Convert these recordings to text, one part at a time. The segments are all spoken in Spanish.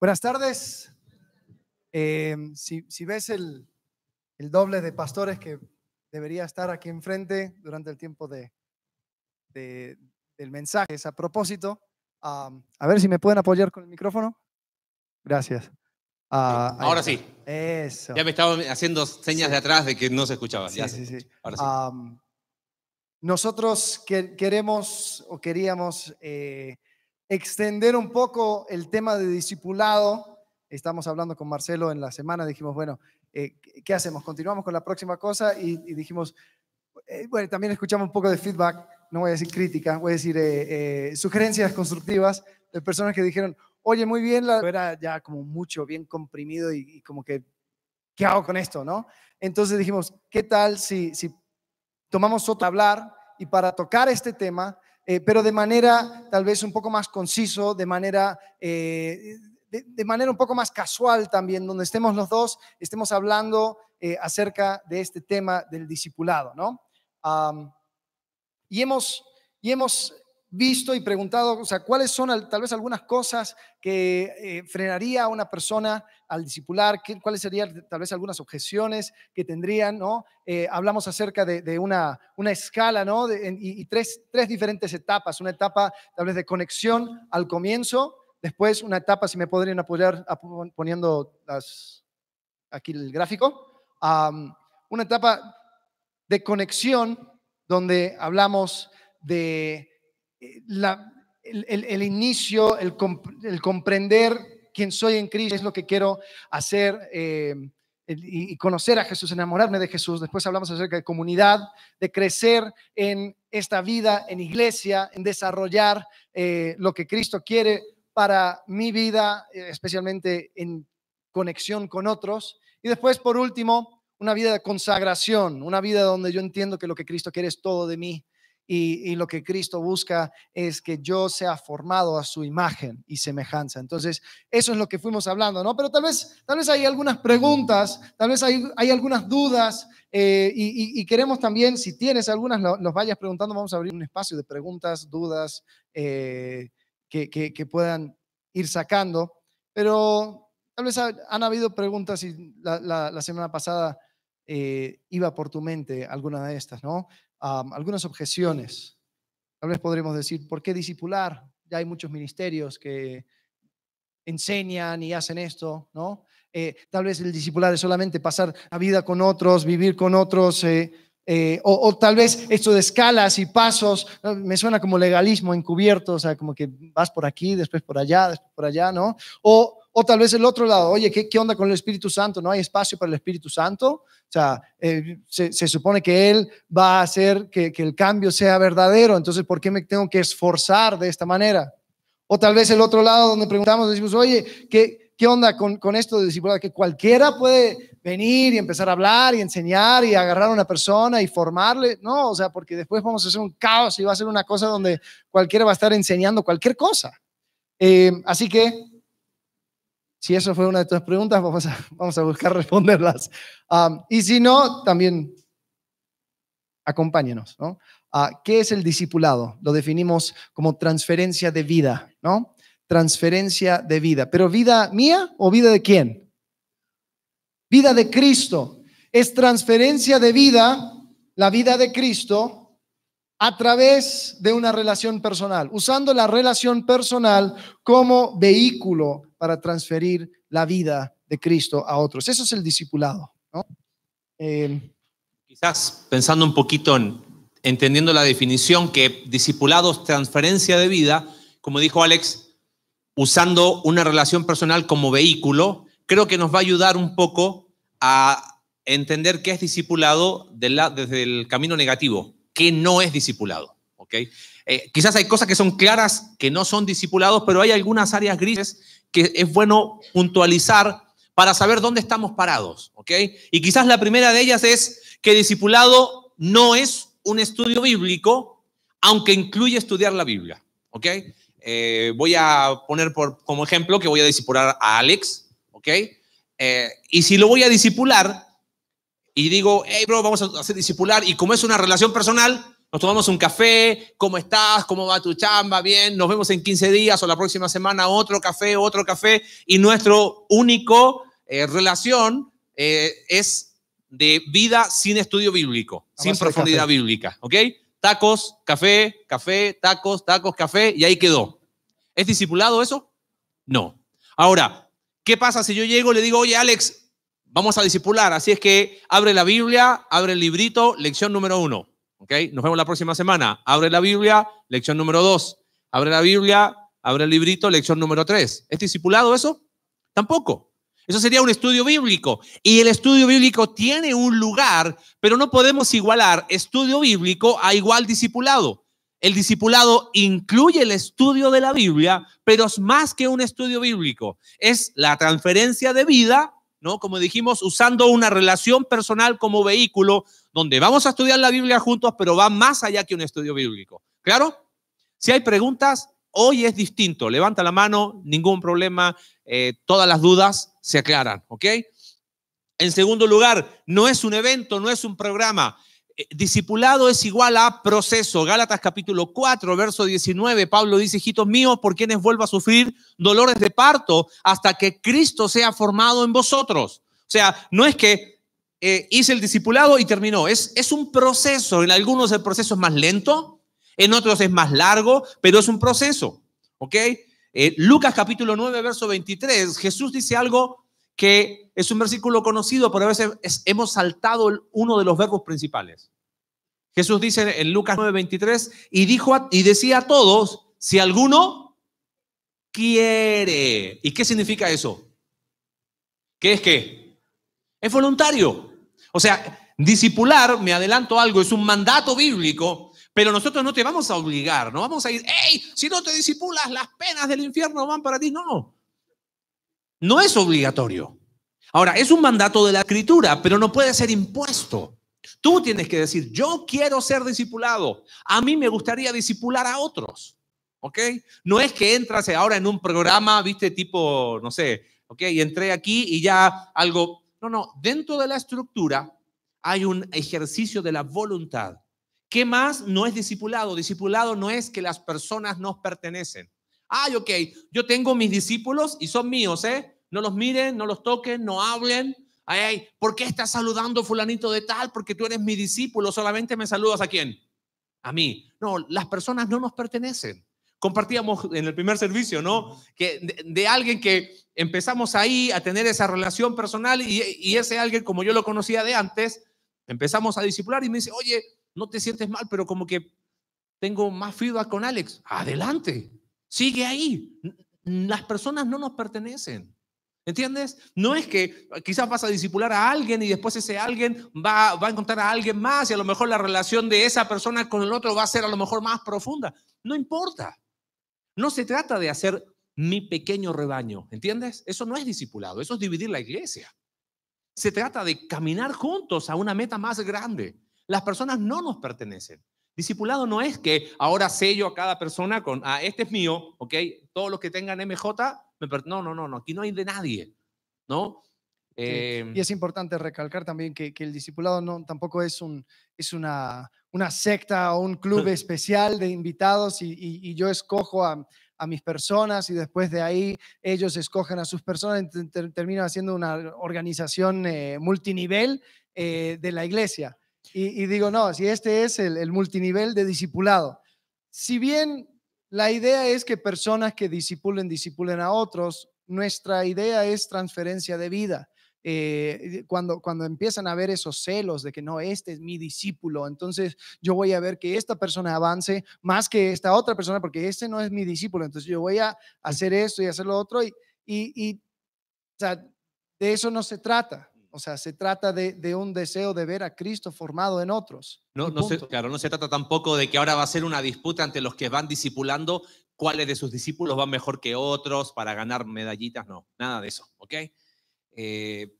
Buenas tardes. Eh, si, ves el, doble de pastores que debería estar aquí enfrente durante el tiempo de, del mensaje, es a propósito. a ver si me pueden apoyar con el micrófono. Gracias. Ah, ahora sí. Eso. Ya me estaba haciendo señas de atrás de que no se escuchaba. Sí, sí, sí, nosotros queremos o queríamos eh, extender un poco el tema de discipulado. Estamos hablando con Marcelo en la semana, dijimos, bueno, eh, ¿qué hacemos? Continuamos con la próxima cosa y, dijimos, eh, bueno, también escuchamos un poco de feedback, no voy a decir crítica, voy a decir eh, sugerencias constructivas de personas que dijeron, oye, muy bien, la... era ya como mucho, bien comprimido y, como que, ¿qué hago con esto? no? Entonces dijimos, ¿qué tal si, si tomamos otro hablar y para tocar este tema eh, pero de manera tal vez un poco más conciso, de manera, eh, de, manera un poco más casual también, donde estemos los dos, estemos hablando eh, acerca de este tema del discipulado, ¿no? y hemos, y hemos visto y preguntado, o sea, cuáles son tal vez algunas cosas que eh, frenaría a una persona al discipular, cuáles serían tal vez algunas objeciones que tendrían, ¿no? Eh, hablamos acerca de, una, una, escala, ¿no? y, tres, tres diferentes etapas, una etapa tal vez de conexión al comienzo, después una etapa, si me podrían apoyar poniendo las, aquí el gráfico, una etapa de conexión donde hablamos de eh, el, inicio, el, comprender quién soy en Cristo, es lo que quiero hacer eh, y conocer a Jesús, enamorarme de Jesús. Después hablamos acerca de comunidad, de crecer en esta vida, en iglesia, en desarrollar eh, lo que Cristo quiere para mi vida, especialmente en conexión con otros. Y después, por último, una vida de consagración, una vida donde yo entiendo que lo que Cristo quiere es todo de mí y, lo que Cristo busca es que yo sea formado a su imagen y semejanza. Entonces, eso es lo que fuimos hablando, ¿no? Pero tal vez, tal vez hay algunas preguntas, tal vez hay, hay algunas dudas eh, y, queremos también, si tienes algunas, los vayas preguntando, vamos a abrir un espacio de preguntas, dudas eh, que, que, puedan ir sacando. Pero Tal vez han habido preguntas y la, semana pasada eh, iba por tu mente alguna de estas, ¿no? algunas objeciones. Tal vez podremos decir, ¿por qué discipular? Ya hay muchos ministerios que enseñan y hacen esto, ¿no? Eh, tal vez el discipular es solamente pasar la vida con otros, vivir con otros, eh, eh, o, tal vez esto de escalas y pasos, me suena como legalismo encubierto, o sea, como que vas por aquí, después por allá, después por allá, ¿no? O o tal vez el otro lado, oye, ¿qué, qué onda con el Espíritu Santo? ¿No hay espacio para el Espíritu Santo? O sea, eh, se, supone que Él va a hacer que, el cambio sea verdadero, entonces ¿por qué me tengo que esforzar de esta manera? O tal vez el otro lado donde preguntamos, decimos, oye, ¿qué, qué onda con, con esto de discipulado? Que cualquiera puede venir y empezar a hablar y enseñar y agarrar a una persona y formarle. No, o sea, porque después vamos a hacer un caos y va a ser una cosa donde cualquiera va a estar enseñando cualquier cosa. Eh, así que si eso fue una de tus preguntas, vamos a, vamos a buscar responderlas. y si no, también acompáñenos. ¿no? Ah, ¿Qué es el discipulado? Lo definimos como transferencia de vida, ¿no? Transferencia de vida. ¿Pero vida mía o vida de quién? Vida de Cristo. Es transferencia de vida, la vida de Cristo, a través de una relación personal, usando la relación personal como vehículo para transferir la vida de Cristo a otros. Eso es el discipulado. Em, quizás pensando un poquito en, entendiendo la definición que discipulado es transferencia de vida, como dijo Alex, usando una relación personal como vehículo, creo que nos va a ayudar un poco a entender qué es discipulado desde el camino negativo, qué no es discipulado. ¿okay? Eh, quizás hay cosas que son claras que no son discipulados, pero hay algunas áreas grises que es bueno puntualizar para saber dónde estamos parados, ¿ok? Y quizás la primera de ellas es que discipulado no es un estudio bíblico, aunque incluye estudiar la Biblia, ¿ok? Eh, voy a poner por, como ejemplo que voy a discipular a Alex, ¿ok? Eh, y si lo voy a discipular y digo, hey, bro, vamos a hacer discipular, y como es una relación personal, nos tomamos un café, ¿cómo estás? ¿Cómo va tu chamba? Bien, nos vemos en 15 días o la próxima semana, otro café, otro café. Y nuestro único eh, relación eh, es de vida sin estudio bíblico, sin profundidad bíblica, ¿ok? Tacos, café, café, tacos, tacos, café, y ahí quedó. ¿Es discipulado eso? No. Ahora, ¿qué pasa si yo llego y le digo, oye, Alex, vamos a discipular? Así es que abre la Biblia, abre el librito, lección número uno. Nos vemos la próxima semana. Abre la Biblia, lección número 2. Abre la Biblia, abre el librito, lección número 3. ¿Es discipulado eso? Tampoco. Eso sería un estudio bíblico. Y el estudio bíblico tiene un lugar, pero no podemos igualar estudio bíblico a igual discipulado. El discipulado incluye el estudio de la Biblia, pero es más que un estudio bíblico. Es la transferencia de vida ¿no? Como dijimos, usando una relación personal como vehículo, donde vamos a estudiar la Biblia juntos, pero va más allá que un estudio bíblico. ¿Claro? Si hay preguntas, hoy es distinto. Levanta la mano, ningún problema, eh, todas las dudas se aclaran, ¿ok? En segundo lugar, no es un evento, no es un programa, eh, discipulado es igual a proceso. Gálatas capítulo 4, verso 19, Pablo dice, hijitos míos, por quienes vuelvo a sufrir dolores de parto hasta que Cristo sea formado en vosotros. O sea, no es que eh, hice el discipulado y terminó, es, es un proceso. En algunos el proceso es más lento, en otros es más largo, pero es un proceso. ¿Ok? Eh, Lucas capítulo 9, verso 23, Jesús dice algo que es un versículo conocido, pero a veces hemos saltado uno de los verbos principales. Jesús dice en Lucas 9:23 y dijo y decía a todos, si alguno quiere. ¿Y qué significa eso? ¿Qué es qué? Es voluntario. O sea, discipular, me adelanto algo, es un mandato bíblico, pero nosotros no te vamos a obligar, no vamos a ir, hey, si no te disipulas, las penas del infierno van para ti, no. No es obligatorio. Ahora, es un mandato de la escritura, pero no puede ser impuesto. Tú tienes que decir, yo quiero ser discipulado. A mí me gustaría discipular a otros. ¿Ok? No es que entras ahora en un programa, viste, tipo, no sé, ¿ok? Y entré aquí y ya algo... No, no, dentro de la estructura hay un ejercicio de la voluntad. ¿Qué más no es discipulado? Discipulado no es que las personas nos pertenecen. Ay, ok, yo tengo mis discípulos y son míos, ¿eh? No los miren, no los toquen, no hablen. Ay, ay, ¿por qué estás saludando fulanito de tal? Porque tú eres mi discípulo, solamente me saludas a quién? A mí. No, las personas no nos pertenecen. Compartíamos en el primer servicio, ¿no? Que de, alguien que empezamos ahí a tener esa relación personal y, ese alguien, como yo lo conocía de antes, empezamos a discipular y me dice, oye, no te sientes mal, pero como que tengo más feedback con Alex. Adelante, Sigue ahí. Las personas no nos pertenecen. ¿Entiendes? No es que ah, quizás vas a disipular a alguien y después ese alguien va, va, a encontrar a alguien más y a lo mejor la relación de esa persona con el otro va a ser a lo mejor más profunda. No importa. No se trata de hacer mi pequeño rebaño. ¿Entiendes? Eso no es discipulado, eso es dividir la iglesia. Se trata de caminar juntos a una meta más grande. Las personas no nos pertenecen. Discipulado no es que ahora sello a cada persona con, ah, este es mío, ¿ok? Todos los que tengan MJ, no, no, no, no, aquí no hay de nadie, ¿no? Em, y es importante recalcar también que, que, el discipulado no, tampoco es, un, es una, una secta o un club especial de invitados y, y, yo escojo a, a, mis personas y después de ahí ellos escogen a sus personas y termina haciendo una organización eh, multinivel eh, de la iglesia. Y, digo, no, si este es el, multinivel de discipulado. Si bien la idea es que personas que disipulen, disipulen a otros, nuestra idea es transferencia de vida. Eh, cuando, cuando empiezan a ver esos celos de que no, este es mi discípulo, entonces yo voy a ver que esta persona avance más que esta otra persona porque este no es mi discípulo, entonces yo voy a hacer esto y hacer lo otro y, y, de eso no se trata. O sea, se trata de, de un deseo de ver a Cristo formado en otros. No, no se, claro, no se trata tampoco de que ahora va a ser una disputa entre los que van discipulando cuáles de sus discípulos van mejor que otros para ganar medallitas, no, nada de eso, ¿ok? Eh,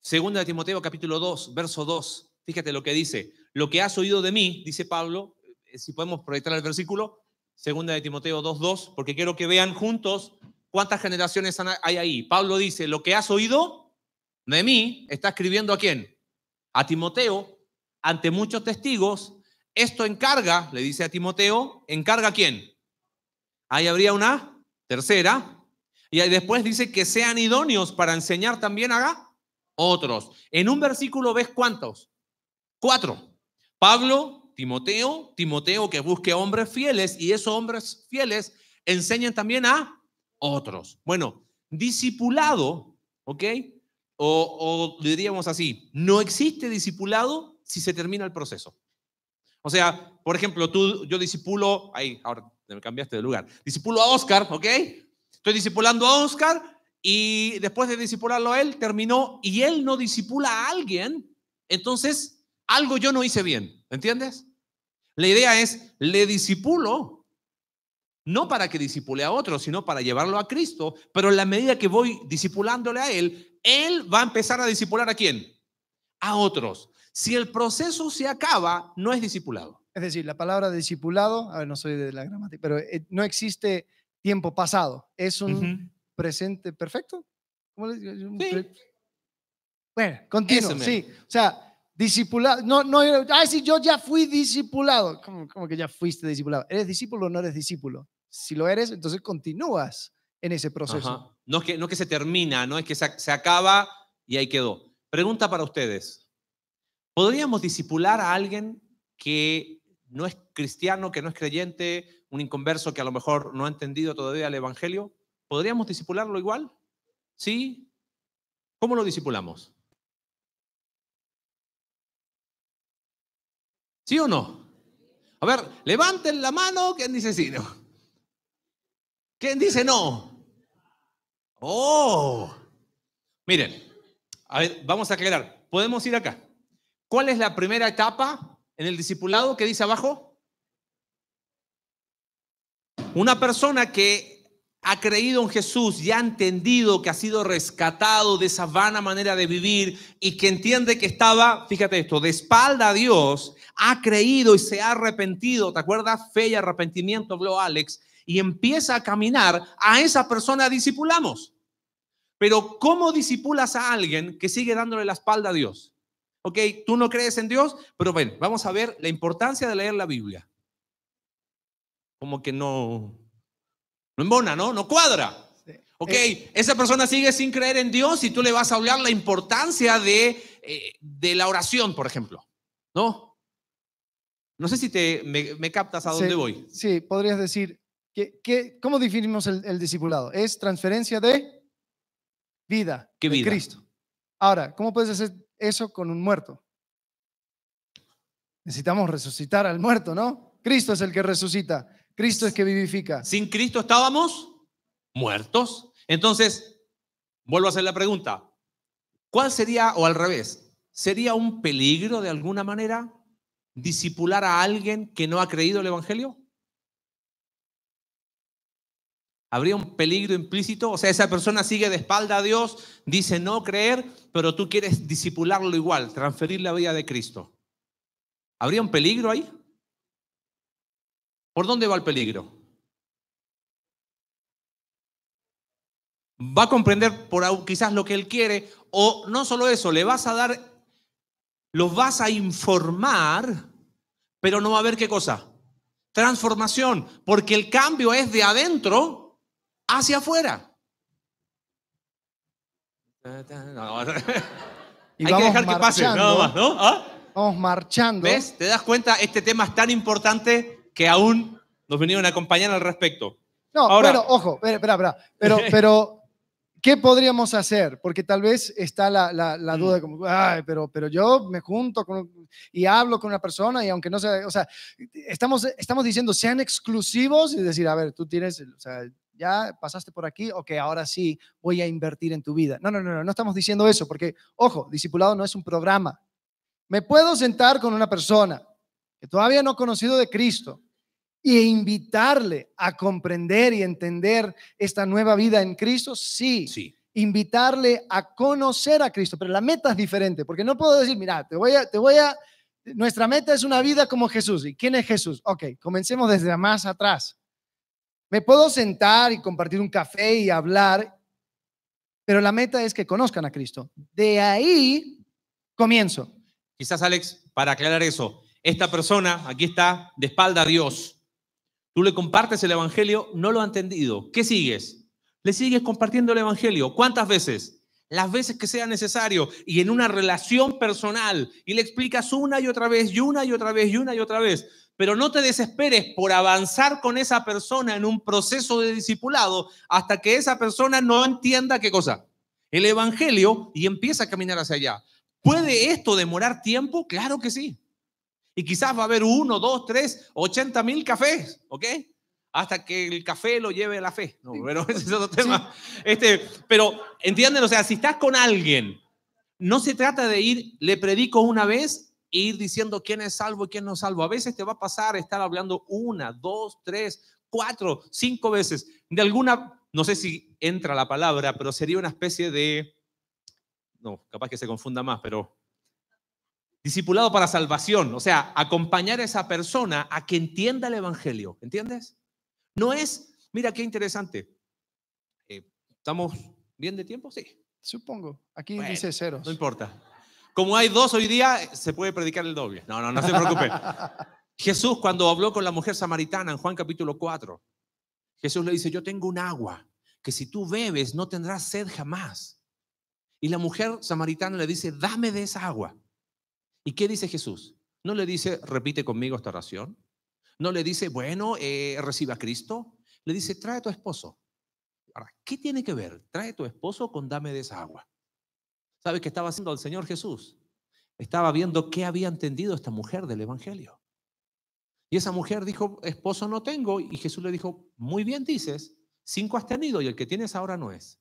segunda de Timoteo capítulo 2, verso 2, fíjate lo que dice, lo que has oído de mí, dice Pablo, eh, si podemos proyectar el versículo, segunda de Timoteo 2, 2, porque quiero que vean juntos cuántas generaciones hay ahí. Pablo dice, lo que has oído mí está escribiendo a quién? A Timoteo, ante muchos testigos. Esto encarga, le dice a Timoteo, encarga a quién? Ahí habría una tercera. Y después dice que sean idóneos para enseñar también a otros. En un versículo ves cuántos? Cuatro. Pablo, Timoteo, Timoteo que busque hombres fieles y esos hombres fieles enseñen también a otros. Bueno, discipulado, ¿ok? o, diríamos así, no existe discipulado si se termina el proceso. O sea, por ejemplo, tú, yo disipulo, ahí, ahora me cambiaste de lugar, disipulo a Oscar, ¿ok? Estoy discipulando a Oscar y después de disipularlo a él, terminó y él no disipula a alguien, entonces algo yo no hice bien, ¿entiendes? La idea es, le disipulo, no para que disipule a otros, sino para llevarlo a Cristo, pero en la medida que voy disipulándole a Él, Él va a empezar a disipular a quién? A otros. Si el proceso se acaba, no es discipulado. Es decir, la palabra discipulado, a ver, no soy de la gramática, pero eh, no existe tiempo pasado. Es un presente perfecto. Sí. Bueno, continuo, sí. O sea, discipulado. No, no, ay, ah, sí, yo ya fui discipulado. ¿Cómo, que ya fuiste discipulado? ¿Eres discípulo o no eres discípulo? Si lo eres, entonces continúas en ese proceso. No es, que, no que se termina, no es que se, acaba y ahí quedó. Pregunta para ustedes. ¿Podríamos disipular a alguien que no es cristiano, que no es creyente, un inconverso que a lo mejor no ha entendido todavía el Evangelio? ¿Podríamos disipularlo igual? ¿Sí? ¿Cómo lo disipulamos? ¿Sí o no? A ver, levanten la mano quien dice sí. No? ¿Quién dice no? Oh, miren, a ver, vamos a aclarar. Podemos ir acá. ¿Cuál es la primera etapa en el discipulado que dice abajo? Una persona que ha creído en Jesús y ha entendido que ha sido rescatado de esa vana manera de vivir y que entiende que estaba, fíjate esto, de espalda a Dios, ha creído y se ha arrepentido. ¿Te acuerdas? Fe y arrepentimiento habló Alex y empieza a caminar, a esa persona disipulamos. Pero ¿cómo disipulas a alguien que sigue dándole la espalda a Dios? Ok, tú no crees en Dios, pero bueno, vamos a ver la importancia de leer la Biblia. Como que no, no embona, ¿no? No cuadra. Ok, esa persona sigue sin creer en Dios y tú le vas a hablar la importancia de, eh, la oración, por ejemplo. ¿No? No sé si me, captas a dónde voy. Sí, podrías decir, cómo definimos el, discipulado? Es transferencia de vida en de Cristo. Ahora, ¿cómo puedes hacer eso con un muerto? Necesitamos resucitar al muerto, ¿no? Cristo es el que resucita, Cristo es que vivifica. Sin Cristo estábamos muertos. Entonces, vuelvo a hacer la pregunta. ¿Cuál sería, o al revés, sería un peligro de alguna manera disipular a alguien que no ha creído el Evangelio? Habría un peligro implícito, o sea, esa persona sigue de espalda a Dios, dice no creer, pero tú quieres disipularlo igual, transferir la vida de Cristo. ¿Habría un peligro ahí? ¿Por dónde va el peligro? Va a comprender por quizás lo que él quiere, o no solo eso, le vas a dar, lo vas a informar, pero no va a haber qué cosa. Transformación, porque el cambio es de adentro hacia afuera. Y Hay que dejar que pase, nada más, ¿no? ¿Ah? Vamos marchando. ¿Ves? ¿Te das cuenta? Este tema es tan importante que aún nos vinieron a acompañar al respecto. No, Ahora, ojo, espera, espera. Pero, pero, ¿qué podríamos hacer? Porque tal vez está la, la, mm. duda, como, pero, pero yo me junto y hablo con una persona y aunque no sea, o sea, estamos, estamos diciendo, sean exclusivos y decir, a ver, tú tienes, o sea, ya pasaste por aquí, o que ahora sí voy a invertir en tu vida. No, no, no, no, estamos diciendo eso, porque, ojo, discipulado no es un programa. Me puedo sentar con una persona que todavía no ha conocido de Cristo e invitarle a comprender y entender esta nueva vida en Cristo, sí. Sí invitarle a conocer a Cristo, pero la meta es diferente, porque no puedo decir, mira, te voy a, te voy a, nuestra meta es una vida como Jesús. ¿Y quién es Jesús? Ok, comencemos desde más atrás. Me puedo sentar y compartir un café y hablar, pero la meta es que conozcan a Cristo. De ahí comienzo. Quizás, Alex, para aclarar eso, esta persona aquí está de espalda a Dios. Tú le compartes el Evangelio, no lo ha entendido. ¿Qué sigues? Le sigues compartiendo el Evangelio. ¿Cuántas veces? Las veces que sea necesario y en una relación personal. Y le explicas una y otra vez y una y otra vez y una y otra vez pero no te desesperes por avanzar con esa persona en un proceso de discipulado hasta que esa persona no entienda qué cosa, el Evangelio y empieza a caminar hacia allá. ¿Puede esto demorar tiempo? Claro que sí. Y quizás va a haber uno, dos, tres, ochenta mil cafés, ¿ok? Hasta que el café lo lleve a la fe. No, pero ese es otro tema. Este, pero entienden, o sea, si estás con alguien, no se trata de ir, le predico una vez ir diciendo quién es salvo y quién no salvo. A veces te va a pasar estar hablando una, dos, tres, cuatro, cinco veces de alguna, no sé si entra la palabra, pero sería una especie de, no, capaz que se confunda más, pero discipulado para salvación, o sea, acompañar a esa persona a que entienda el Evangelio, ¿entiendes? No es, mira qué interesante, eh, ¿estamos bien de tiempo? Sí. Supongo, aquí dice cero No importa. Como hay dos hoy día, se puede predicar el doble. No, no, no se preocupe. Jesús cuando habló con la mujer samaritana en Juan capítulo 4, Jesús le dice, yo tengo un agua que si tú bebes no tendrás sed jamás. Y la mujer samaritana le dice, dame de esa agua. ¿Y qué dice Jesús? No le dice, repite conmigo esta oración. No le dice, bueno, eh, reciba a Cristo. Le dice, trae a tu esposo. ¿qué tiene que ver? Trae a tu esposo con dame de esa agua. ¿Sabe qué estaba haciendo el Señor Jesús? Estaba viendo qué había entendido esta mujer del Evangelio. Y esa mujer dijo, esposo no tengo. Y Jesús le dijo, muy bien dices, cinco has tenido y el que tienes ahora no es.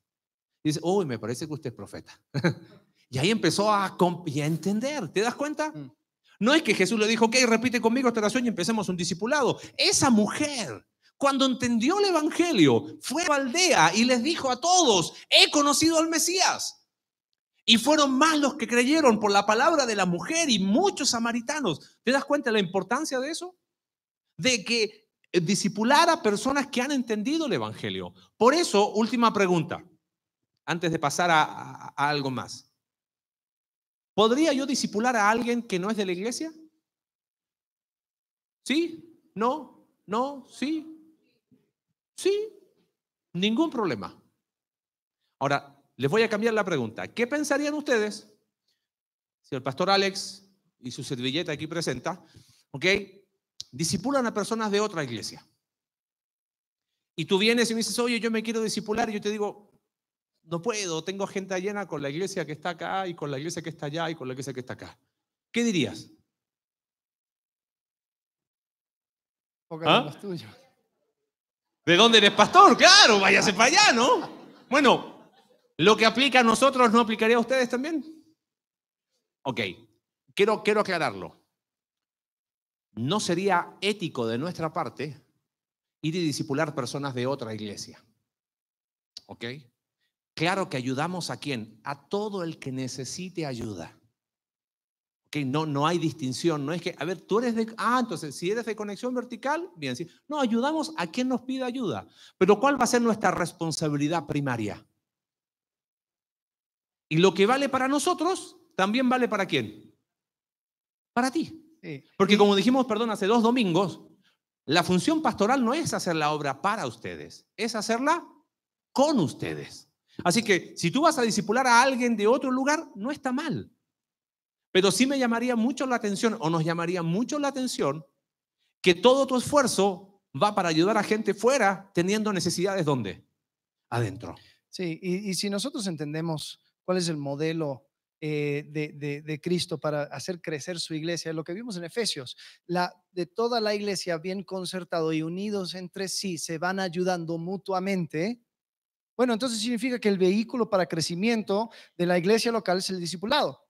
Y dice, uy, me parece que usted es profeta. y ahí empezó a, entender, ¿te das cuenta? Mm. No es que Jesús le dijo, ok, repite conmigo esta oración y empecemos un discipulado. Esa mujer, cuando entendió el Evangelio, fue a la aldea y les dijo a todos, he conocido al Mesías. Y fueron más los que creyeron por la palabra de la mujer y muchos samaritanos. ¿Te das cuenta de la importancia de eso? De que eh, disipular a personas que han entendido el Evangelio. Por eso, última pregunta, antes de pasar a, algo más. ¿Podría yo disipular a alguien que no es de la iglesia? ¿Sí? ¿No? ¿No? ¿Sí? Sí. Ningún problema. Ahora, les voy a cambiar la pregunta. ¿Qué pensarían ustedes si el pastor Alex y su servilleta aquí presenta, ¿ok? Disipulan a personas de otra iglesia. Y tú vienes y me dices, oye, yo me quiero disipular. Y yo te digo, no puedo, tengo gente llena con la iglesia que está acá y con la iglesia que está allá y con la iglesia que está acá. ¿Qué dirías? ¿Ah? ¿De dónde eres pastor? Claro, váyase para allá, ¿no? Bueno, lo que aplica a nosotros no aplicaría a ustedes también. Ok, quiero, quiero aclararlo. No sería ético de nuestra parte ir y disipular personas de otra iglesia. ¿Ok? Claro que ayudamos a quién? A todo el que necesite ayuda. ¿Ok? No, no hay distinción. No es que, a ver, tú eres de... Ah, entonces, si eres de conexión vertical, bien, sí. No, ayudamos a quien nos pida ayuda. Pero ¿cuál va a ser nuestra responsabilidad primaria? Y lo que vale para nosotros, también vale para quién? Para ti. Porque como dijimos, perdón, hace dos domingos, la función pastoral no es hacer la obra para ustedes, es hacerla con ustedes. Así que si tú vas a disipular a alguien de otro lugar, no está mal. Pero sí me llamaría mucho la atención, o nos llamaría mucho la atención, que todo tu esfuerzo va para ayudar a gente fuera teniendo necesidades donde? Adentro. Sí, y, y si nosotros entendemos cuál es el modelo eh, de, Cristo para hacer crecer su iglesia. Lo que vimos en Efesios, la, de toda la iglesia bien concertado y unidos entre sí, se van ayudando mutuamente. Bueno, entonces significa que el vehículo para crecimiento de la iglesia local es el discipulado.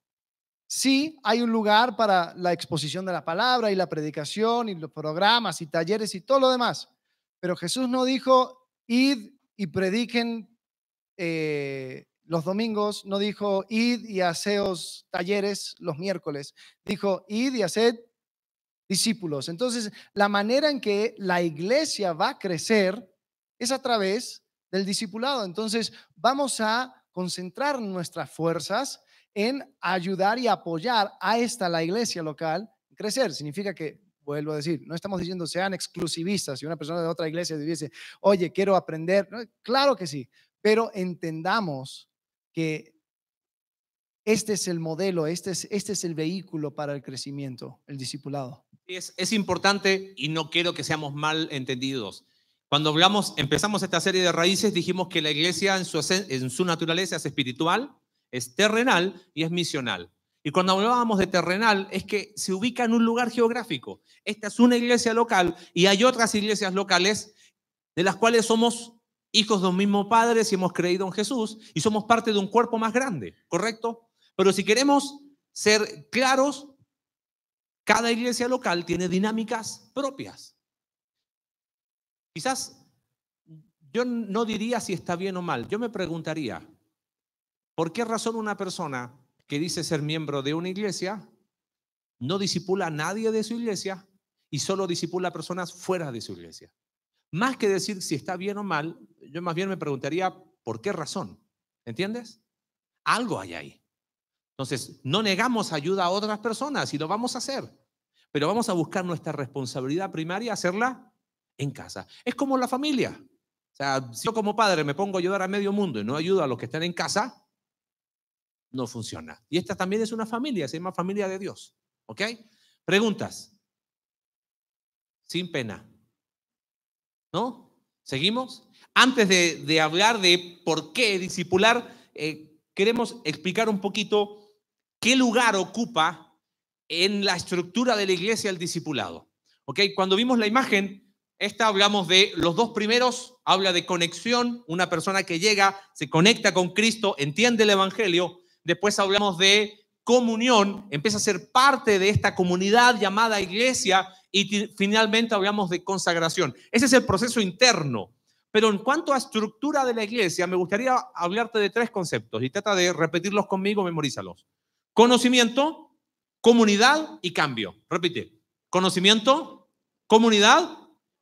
Sí, hay un lugar para la exposición de la palabra y la predicación y los programas y talleres y todo lo demás. Pero Jesús no dijo, id y prediquen eh, los domingos, no dijo id y haceos talleres los miércoles, dijo id y haced discípulos. Entonces, la manera en que la iglesia va a crecer es a través del discipulado. Entonces, vamos a concentrar nuestras fuerzas en ayudar y apoyar a esta, la iglesia local, crecer. Significa que, vuelvo a decir, no estamos diciendo sean exclusivistas. Si una persona de otra iglesia dice, oye, quiero aprender, claro que sí, pero entendamos que este es el modelo, este es, este es el vehículo para el crecimiento, el discipulado. Es, es importante y no quiero que seamos mal entendidos. Cuando hablamos, empezamos esta serie de raíces, dijimos que la iglesia en su, en su naturaleza es espiritual, es terrenal y es misional. Y cuando hablábamos de terrenal, es que se ubica en un lugar geográfico. Esta es una iglesia local y hay otras iglesias locales de las cuales somos hijos de los mismo padre si hemos creído en Jesús y somos parte de un cuerpo más grande, ¿correcto? Pero si queremos ser claros, cada iglesia local tiene dinámicas propias. Quizás yo no diría si está bien o mal, yo me preguntaría, ¿por qué razón una persona que dice ser miembro de una iglesia no disipula a nadie de su iglesia y solo disipula a personas fuera de su iglesia? Más que decir si está bien o mal, yo más bien me preguntaría por qué razón. ¿Entiendes? Algo hay ahí. Entonces, no negamos ayuda a otras personas y lo vamos a hacer, pero vamos a buscar nuestra responsabilidad primaria, hacerla en casa. Es como la familia. O sea, si yo como padre me pongo a ayudar a medio mundo y no ayudo a los que están en casa, no funciona. Y esta también es una familia, se llama familia de Dios. ¿Ok? Preguntas. Sin pena. ¿No? ¿Seguimos? Antes de, hablar de por qué discipular, eh, queremos explicar un poquito qué lugar ocupa en la estructura de la iglesia el discipulado. ¿Ok? Cuando vimos la imagen, esta hablamos de los dos primeros, habla de conexión, una persona que llega, se conecta con Cristo, entiende el Evangelio. Después hablamos de comunión, empieza a ser parte de esta comunidad llamada iglesia y finalmente hablamos de consagración. Ese es el proceso interno. Pero en cuanto a estructura de la iglesia, me gustaría hablarte de tres conceptos y trata de repetirlos conmigo, memorízalos. Conocimiento, comunidad y cambio. Repite. Conocimiento, comunidad,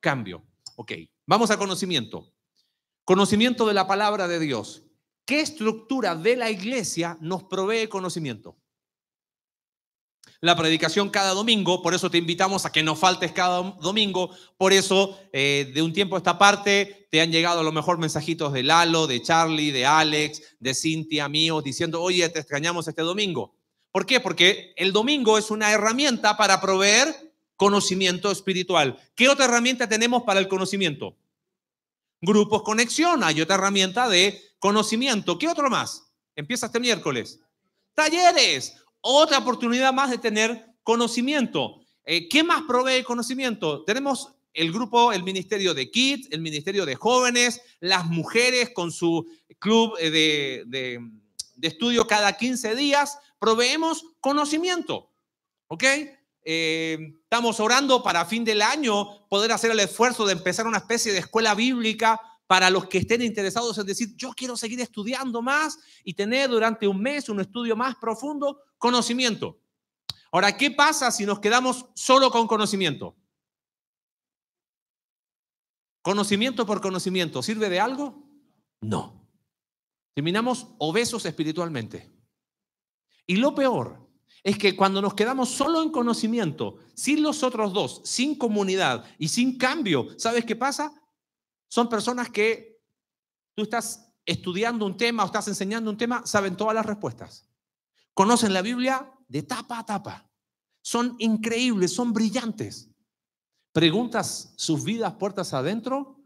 cambio. Ok, vamos a conocimiento. Conocimiento de la palabra de Dios. ¿Qué estructura de la iglesia nos provee conocimiento? la predicación cada domingo, por eso te invitamos a que no faltes cada domingo, por eso eh, de un tiempo a esta parte te han llegado a lo mejor mensajitos de Lalo, de Charlie, de Alex, de Cintia, mío, diciendo, oye, te extrañamos este domingo. ¿Por qué? Porque el domingo es una herramienta para proveer conocimiento espiritual. ¿Qué otra herramienta tenemos para el conocimiento? Grupos Conexión, hay otra herramienta de conocimiento. ¿Qué otro más? Empieza este miércoles. Talleres otra oportunidad más de tener conocimiento. Eh, ¿Qué más provee el conocimiento? Tenemos el grupo, el Ministerio de Kids, el Ministerio de Jóvenes, las mujeres con su club eh, de, estudio cada 15 días, proveemos conocimiento, ¿ok? Eh, estamos orando para fin del año poder hacer el esfuerzo de empezar una especie de escuela bíblica para los que estén interesados en decir, yo quiero seguir estudiando más y tener durante un mes un estudio más profundo, conocimiento. Ahora, ¿qué pasa si nos quedamos solo con conocimiento? Conocimiento por conocimiento, ¿sirve de algo? No. Terminamos obesos espiritualmente. Y lo peor es que cuando nos quedamos solo en conocimiento, sin los otros dos, sin comunidad y sin cambio, ¿sabes qué pasa? son personas que tú estás estudiando un tema o estás enseñando un tema, saben todas las respuestas. Conocen la Biblia de tapa a tapa. Son increíbles, son brillantes. Preguntas sus vidas puertas adentro,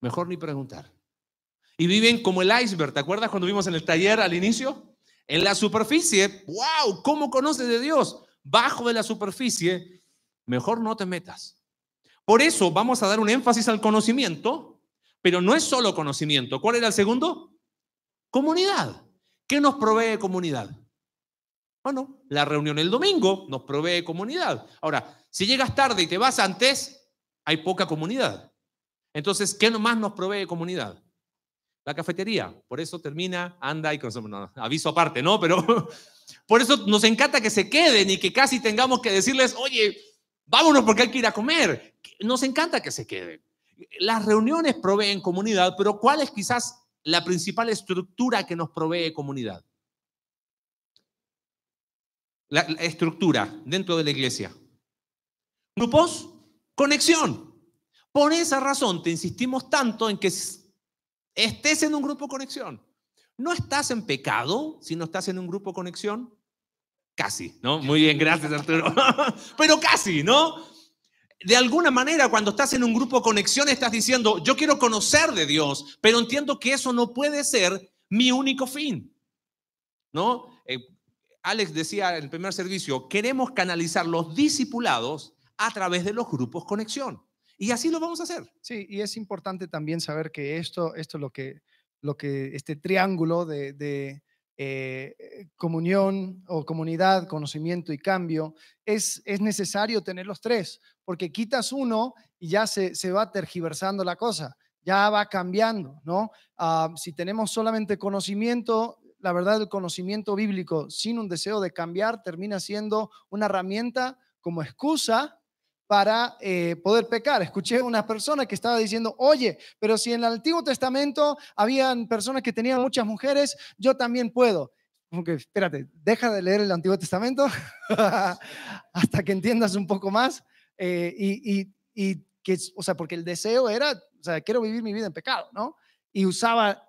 mejor ni preguntar. Y viven como el iceberg, ¿te acuerdas cuando vimos en el taller al inicio? En la superficie, wow, ¿cómo conoces de Dios? Bajo de la superficie, mejor no te metas. Por eso vamos a dar un énfasis al conocimiento, pero no es solo conocimiento. ¿Cuál era el segundo? Comunidad. ¿Qué nos provee comunidad? Bueno, la reunión el domingo nos provee comunidad. Ahora, si llegas tarde y te vas antes, hay poca comunidad. Entonces, ¿qué más nos provee comunidad? La cafetería. Por eso termina, anda y consume. aviso aparte, ¿no? Pero por eso nos encanta que se queden y que casi tengamos que decirles, oye, Vámonos porque hay que ir a comer. Nos encanta que se queden. Las reuniones proveen comunidad, pero ¿cuál es quizás la principal estructura que nos provee comunidad? La, la estructura dentro de la iglesia. Grupos, conexión. Por esa razón te insistimos tanto en que estés en un grupo conexión. No estás en pecado si no estás en un grupo conexión. Casi, ¿no? Muy bien, gracias Arturo. Pero casi, ¿no? De alguna manera, cuando estás en un grupo conexión, estás diciendo, yo quiero conocer de Dios, pero entiendo que eso no puede ser mi único fin, ¿no? Eh, Alex decía en el primer servicio, queremos canalizar los discipulados a través de los grupos conexión. Y así lo vamos a hacer. Sí, y es importante también saber que esto, esto es lo que, lo que este triángulo de eh, eh, comunión o comunidad, conocimiento y cambio, es, es necesario tener los tres, porque quitas uno y ya se, se va tergiversando la cosa, ya va cambiando, ¿no? Ah, si tenemos solamente conocimiento, la verdad, el conocimiento bíblico sin un deseo de cambiar termina siendo una herramienta como excusa para eh, poder pecar. Escuché una persona que estaba diciendo, oye, pero si en el Antiguo Testamento habían personas que tenían muchas mujeres, yo también puedo. Como que, espérate, deja de leer el Antiguo Testamento hasta que entiendas un poco más. Eh, y, que, o sea, porque el deseo era, o sea, quiero vivir mi vida en pecado, ¿no? Y usaba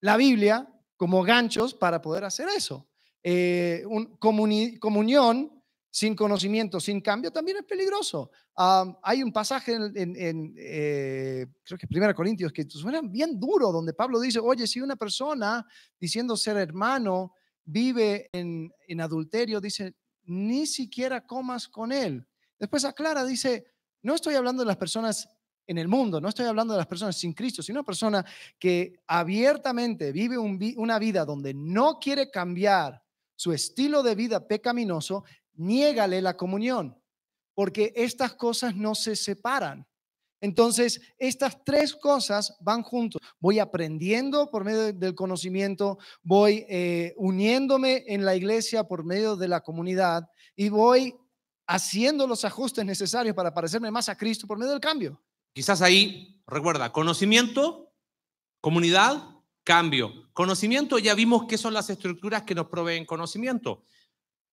la Biblia como ganchos para poder hacer eso. Eh, un, comunión sin conocimiento, sin cambio, también es peligroso. hay un pasaje en, eh, creo que Primera 1 Corintios, que suena bien duro, donde Pablo dice, oye, si una persona diciendo ser hermano vive en, adulterio, dice, ni siquiera comas con él. Después aclara, dice, no estoy hablando de las personas en el mundo, no estoy hablando de las personas sin Cristo, sino una persona que abiertamente vive una vida donde no quiere cambiar su estilo de vida pecaminoso, niégale la comunión, porque estas cosas no se separan. Entonces, estas tres cosas van juntos. Voy aprendiendo por medio del conocimiento, voy eh, uniéndome en la iglesia por medio de la comunidad y voy haciendo los ajustes necesarios para parecerme más a Cristo por medio del cambio. Quizás ahí, recuerda, conocimiento, comunidad, cambio. Conocimiento, ya vimos que son las estructuras que nos proveen conocimiento.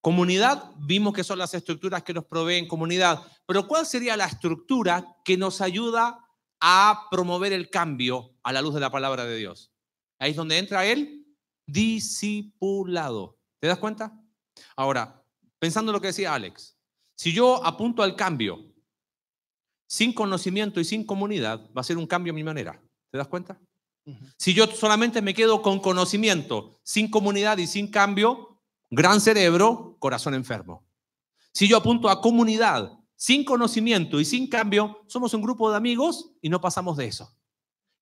Comunidad, vimos que son las estructuras que nos proveen comunidad, pero ¿cuál sería la estructura que nos ayuda a promover el cambio a la luz de la palabra de Dios? Ahí es donde entra el discipulado. ¿Te das cuenta? Ahora, pensando en lo que decía Alex, si yo apunto al cambio sin conocimiento y sin comunidad, va a ser un cambio a mi manera. ¿Te das cuenta? Si yo solamente me quedo con conocimiento, sin comunidad y sin cambio, Gran cerebro, corazón enfermo. Si yo apunto a comunidad sin conocimiento y sin cambio, somos un grupo de amigos y no pasamos de eso.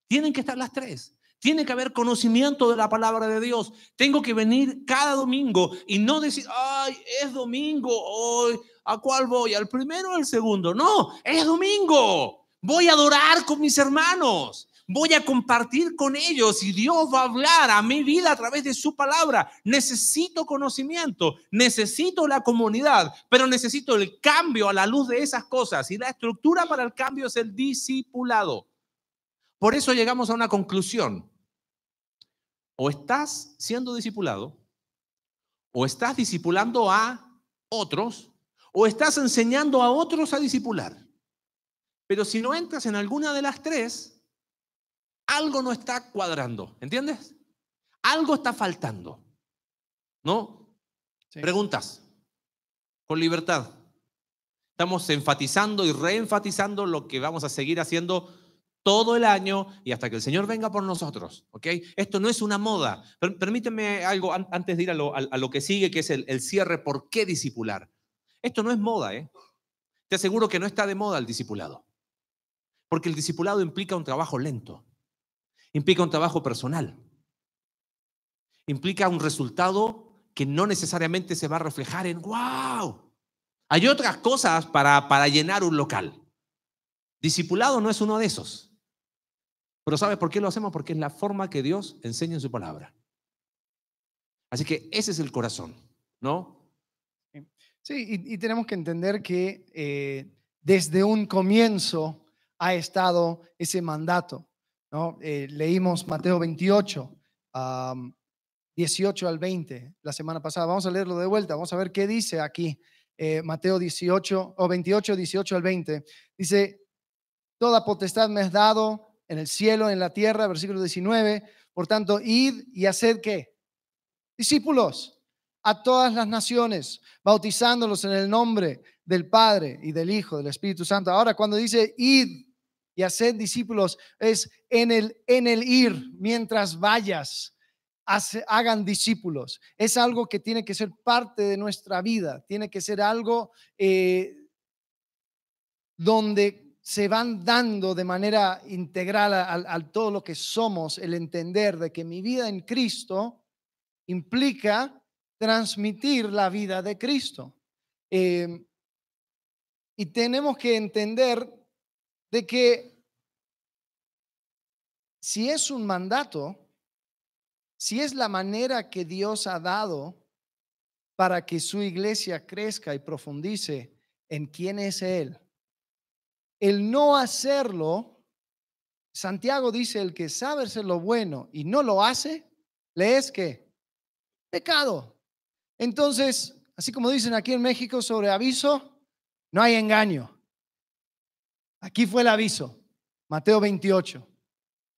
Tienen que estar las tres. Tiene que haber conocimiento de la palabra de Dios. Tengo que venir cada domingo y no decir, ay, es domingo hoy, ¿a cuál voy? ¿Al primero o al segundo? No, es domingo. Voy a adorar con mis hermanos voy a compartir con ellos y Dios va a hablar a mi vida a través de su palabra. Necesito conocimiento, necesito la comunidad, pero necesito el cambio a la luz de esas cosas. Y la estructura para el cambio es el discipulado. Por eso llegamos a una conclusión. O estás siendo discipulado, o estás discipulando a otros, o estás enseñando a otros a discipular. Pero si no entras en alguna de las tres, algo no está cuadrando, ¿entiendes? Algo está faltando, ¿no? Preguntas, con libertad. Estamos enfatizando y reenfatizando lo que vamos a seguir haciendo todo el año y hasta que el Señor venga por nosotros, ¿ok? Esto no es una moda. Permíteme algo antes de ir a lo, que sigue, que es el, cierre, ¿por qué discipular? Esto no es moda, ¿eh? Te aseguro que no está de moda el discipulado, porque el discipulado implica un trabajo lento implica un trabajo personal, implica un resultado que no necesariamente se va a reflejar en, wow, hay otras cosas para, para llenar un local. Discipulado no es uno de esos. Pero ¿sabes por qué lo hacemos? Porque es la forma que Dios enseña en su palabra. Así que ese es el corazón, ¿no? Sí, y, tenemos que entender que eh, desde un comienzo ha estado ese mandato. Eh, leímos Mateo 28, 18 al 20 la semana pasada. Vamos a leerlo de vuelta, vamos a ver qué dice aquí eh, Mateo 18, o 28, 18 al 20. Dice, toda potestad me has dado en el cielo, en la tierra, versículo 19. Por tanto, id y haced qué? Discípulos a todas las naciones, bautizándolos en el nombre del Padre y del Hijo, del Espíritu Santo. Ahora, cuando dice id y hacer discípulos es en el, en el ir, mientras vayas, hagan discípulos. Es algo que tiene que ser parte de nuestra vida, tiene que ser algo eh, donde se van dando de manera integral a, todo lo que somos, el entender de que mi vida en Cristo implica transmitir la vida de Cristo. Eh, y tenemos que entender de que si es un mandato, si es la manera que Dios ha dado para que su iglesia crezca y profundice en quién es Él, el no hacerlo, Santiago dice, el que sabe hacer lo bueno y no lo hace, le es que pecado. Entonces, así como dicen aquí en México sobre aviso, no hay engaño. Aquí fue el aviso, Mateo 28.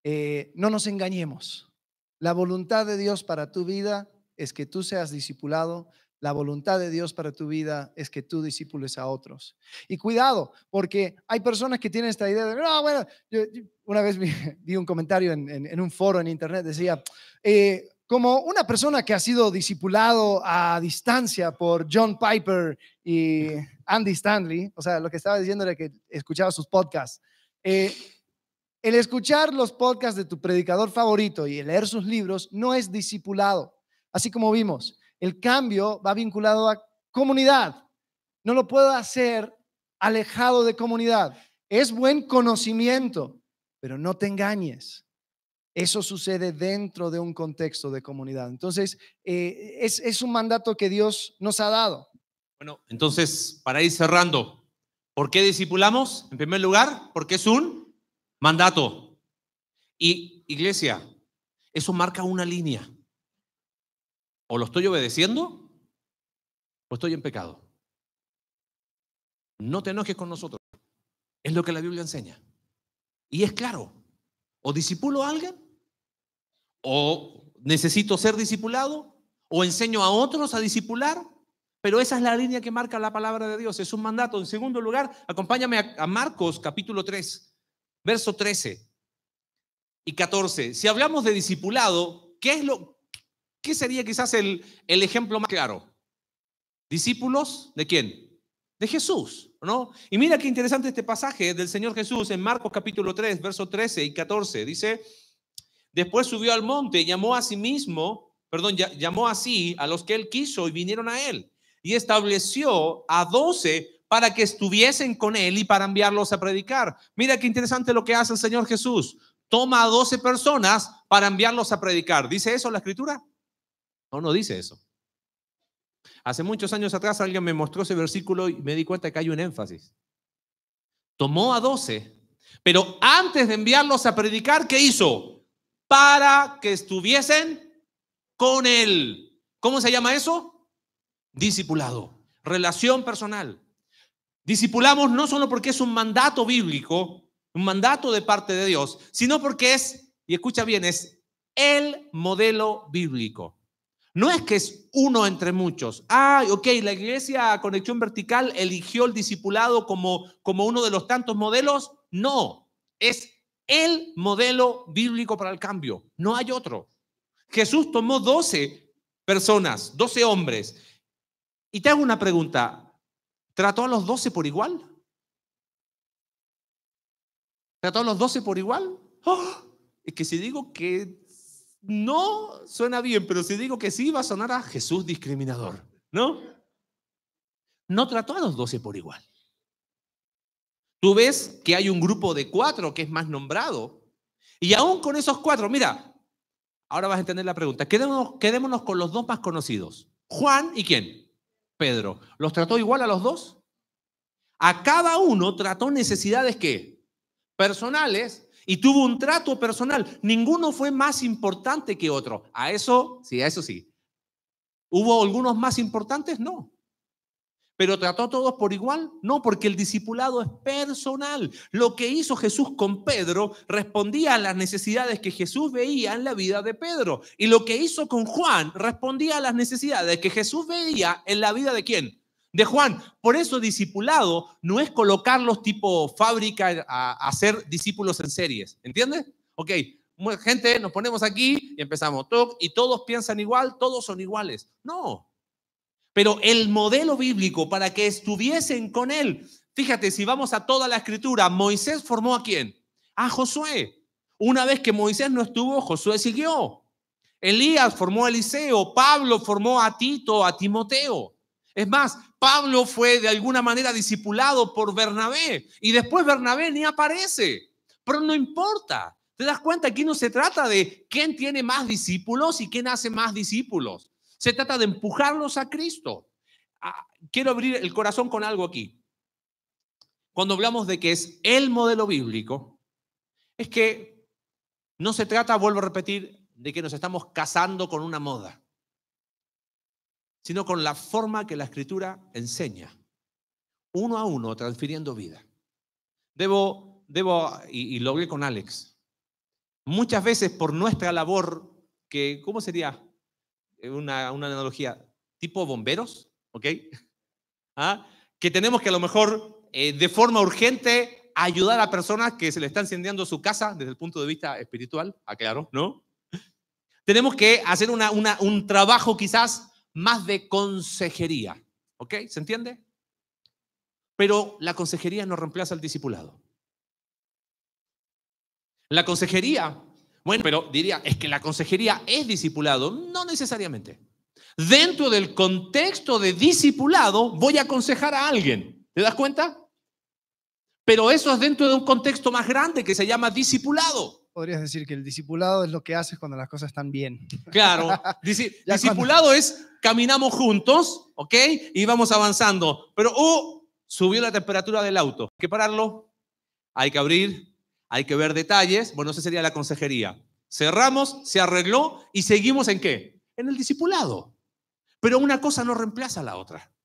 Eh, no nos engañemos. La voluntad de Dios para tu vida es que tú seas discipulado. La voluntad de Dios para tu vida es que tú discipules a otros. Y cuidado, porque hay personas que tienen esta idea de, bueno, una vez vi, un comentario en, un foro en internet, decía, eh, como una persona que ha sido discipulado a distancia por John Piper y Andy Stanley, o sea, lo que estaba diciendo era que escuchaba sus podcasts. Eh, el escuchar los podcasts de tu predicador favorito y el leer sus libros no es discipulado. Así como vimos, el cambio va vinculado a comunidad. No lo puedo hacer alejado de comunidad. Es buen conocimiento, pero no te engañes. Eso sucede dentro de un contexto de comunidad. Entonces, eh, es, un mandato que Dios nos ha dado. Bueno, entonces, para ir cerrando, ¿por qué discipulamos? En primer lugar, porque es un mandato. Y, iglesia, eso marca una línea. O lo estoy obedeciendo o estoy en pecado. No te enojes con nosotros. Es lo que la Biblia enseña. Y es claro, o disipulo a alguien o necesito ser discipulado, o enseño a otros a discipular, pero esa es la línea que marca la palabra de Dios, es un mandato. En segundo lugar, acompáñame a, Marcos capítulo 3, verso 13 y 14. Si hablamos de discipulado, ¿qué, es lo, qué sería quizás el, el ejemplo más claro? ¿Discípulos de quién? De Jesús, ¿no? Y mira qué interesante este pasaje del Señor Jesús en Marcos capítulo 3, verso 13 y 14. Dice, Después subió al monte llamó a sí mismo, perdón, llamó a sí a los que él quiso y vinieron a él. Y estableció a doce para que estuviesen con él y para enviarlos a predicar. Mira qué interesante lo que hace el Señor Jesús. Toma a doce personas para enviarlos a predicar. ¿Dice eso la escritura? No, no dice eso. Hace muchos años atrás alguien me mostró ese versículo y me di cuenta que hay un énfasis. Tomó a doce, pero antes de enviarlos a predicar, ¿qué hizo? para que estuviesen con él. ¿Cómo se llama eso? Discipulado, relación personal. Discipulamos no solo porque es un mandato bíblico, un mandato de parte de Dios, sino porque es, y escucha bien, es el modelo bíblico. No es que es uno entre muchos. Ah, ok, la iglesia Conexión Vertical eligió el discipulado como, como uno de los tantos modelos. No, es el modelo bíblico para el cambio. No hay otro. Jesús tomó 12 personas, 12 hombres. Y te hago una pregunta. ¿Trató a los 12 por igual? ¿Trató a los 12 por igual? ¡Ah! Es que si digo que no, suena bien, pero si digo que sí, va a sonar a Jesús discriminador. ¿No? No trató a los 12 por igual. Tú ves que hay un grupo de cuatro que es más nombrado. Y aún con esos cuatro, mira, ahora vas a entender la pregunta. Quedémonos, con los dos más conocidos. Juan y quién? Pedro. ¿Los trató igual a los dos? A cada uno trató necesidades que personales y tuvo un trato personal. Ninguno fue más importante que otro. A eso, sí, a eso sí. ¿Hubo algunos más importantes? No pero trató a todos por igual. No, porque el discipulado es personal. Lo que hizo Jesús con Pedro respondía a las necesidades que Jesús veía en la vida de Pedro. Y lo que hizo con Juan respondía a las necesidades que Jesús veía en la vida de quién? De Juan. Por eso discipulado no es colocarlos tipo fábrica a, a ser discípulos en series. ¿Entiendes? Ok, gente, nos ponemos aquí y empezamos. Y todos piensan igual, todos son iguales. No, pero el modelo bíblico para que estuviesen con él. Fíjate, si vamos a toda la escritura, Moisés formó a quién? A Josué. Una vez que Moisés no estuvo, Josué siguió. Elías formó a Eliseo, Pablo formó a Tito, a Timoteo. Es más, Pablo fue de alguna manera discipulado por Bernabé y después Bernabé ni aparece. Pero no importa. Te das cuenta, aquí no se trata de quién tiene más discípulos y quién hace más discípulos. Se trata de empujarlos a Cristo. Ah, quiero abrir el corazón con algo aquí. Cuando hablamos de que es el modelo bíblico, es que no se trata, vuelvo a repetir, de que nos estamos casando con una moda, sino con la forma que la escritura enseña, uno a uno, transfiriendo vida. Debo, debo y, y lo hablé con Alex, muchas veces por nuestra labor, que, ¿cómo sería? Eh, una, analogía, tipo bomberos, ¿ok? ¿Ah? Que tenemos que a lo mejor eh, de forma urgente ayudar a personas que se le está encendiendo su casa desde el punto de vista espiritual, aclaro, ¿no? Tenemos que hacer una, una, un trabajo quizás más de consejería, ¿ok? ¿Se entiende? Pero la consejería no reemplaza al discipulado. La consejería bueno, pero diría, es que la consejería es discipulado. No necesariamente. Dentro del contexto de discipulado, voy a aconsejar a alguien. ¿Te das cuenta? Pero eso es dentro de un contexto más grande que se llama discipulado. Podrías decir que el discipulado es lo que haces cuando las cosas están bien. Claro. discipulado es caminamos juntos, ¿ok? Y vamos avanzando. Pero, oh, subió la temperatura del auto. Hay que pararlo, hay que abrir hay que ver detalles. Bueno, esa sería la consejería. Cerramos, se arregló y seguimos en qué? En el discipulado. Pero una cosa no reemplaza a la otra.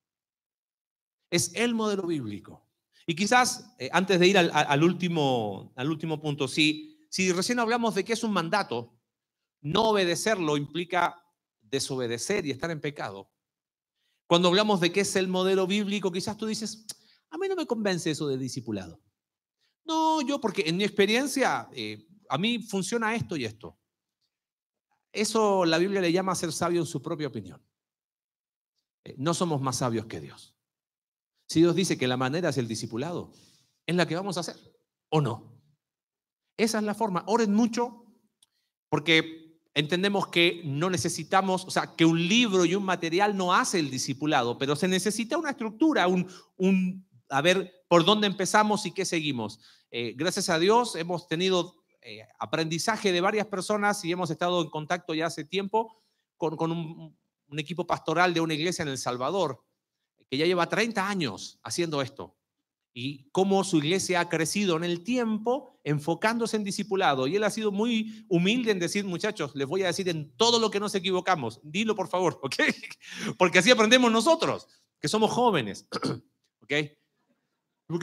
Es el modelo bíblico. Y quizás, eh, antes de ir al, último, al último punto, si, si recién hablamos de que es un mandato, no obedecerlo implica desobedecer y estar en pecado. Cuando hablamos de qué es el modelo bíblico, quizás tú dices, a mí no me convence eso de discipulado. No, yo, porque en mi experiencia, eh, a mí funciona esto y esto. Eso la Biblia le llama ser sabio en su propia opinión. Eh, no somos más sabios que Dios. Si Dios dice que la manera es el discipulado, es la que vamos a hacer, ¿o no? Esa es la forma. Oren mucho, porque entendemos que no necesitamos, o sea, que un libro y un material no hace el discipulado, pero se necesita una estructura, un, un a ver por dónde empezamos y qué seguimos. Eh, gracias a Dios hemos tenido eh, aprendizaje de varias personas y hemos estado en contacto ya hace tiempo con, un, equipo pastoral de una iglesia en El Salvador, que ya lleva 30 años haciendo esto. Y cómo su iglesia ha crecido en el tiempo enfocándose en discipulado. Y él ha sido muy humilde en decir, muchachos, les voy a decir en todo lo que nos equivocamos. Dilo, por favor, ¿ok? Porque así aprendemos nosotros, que somos jóvenes, ¿ok?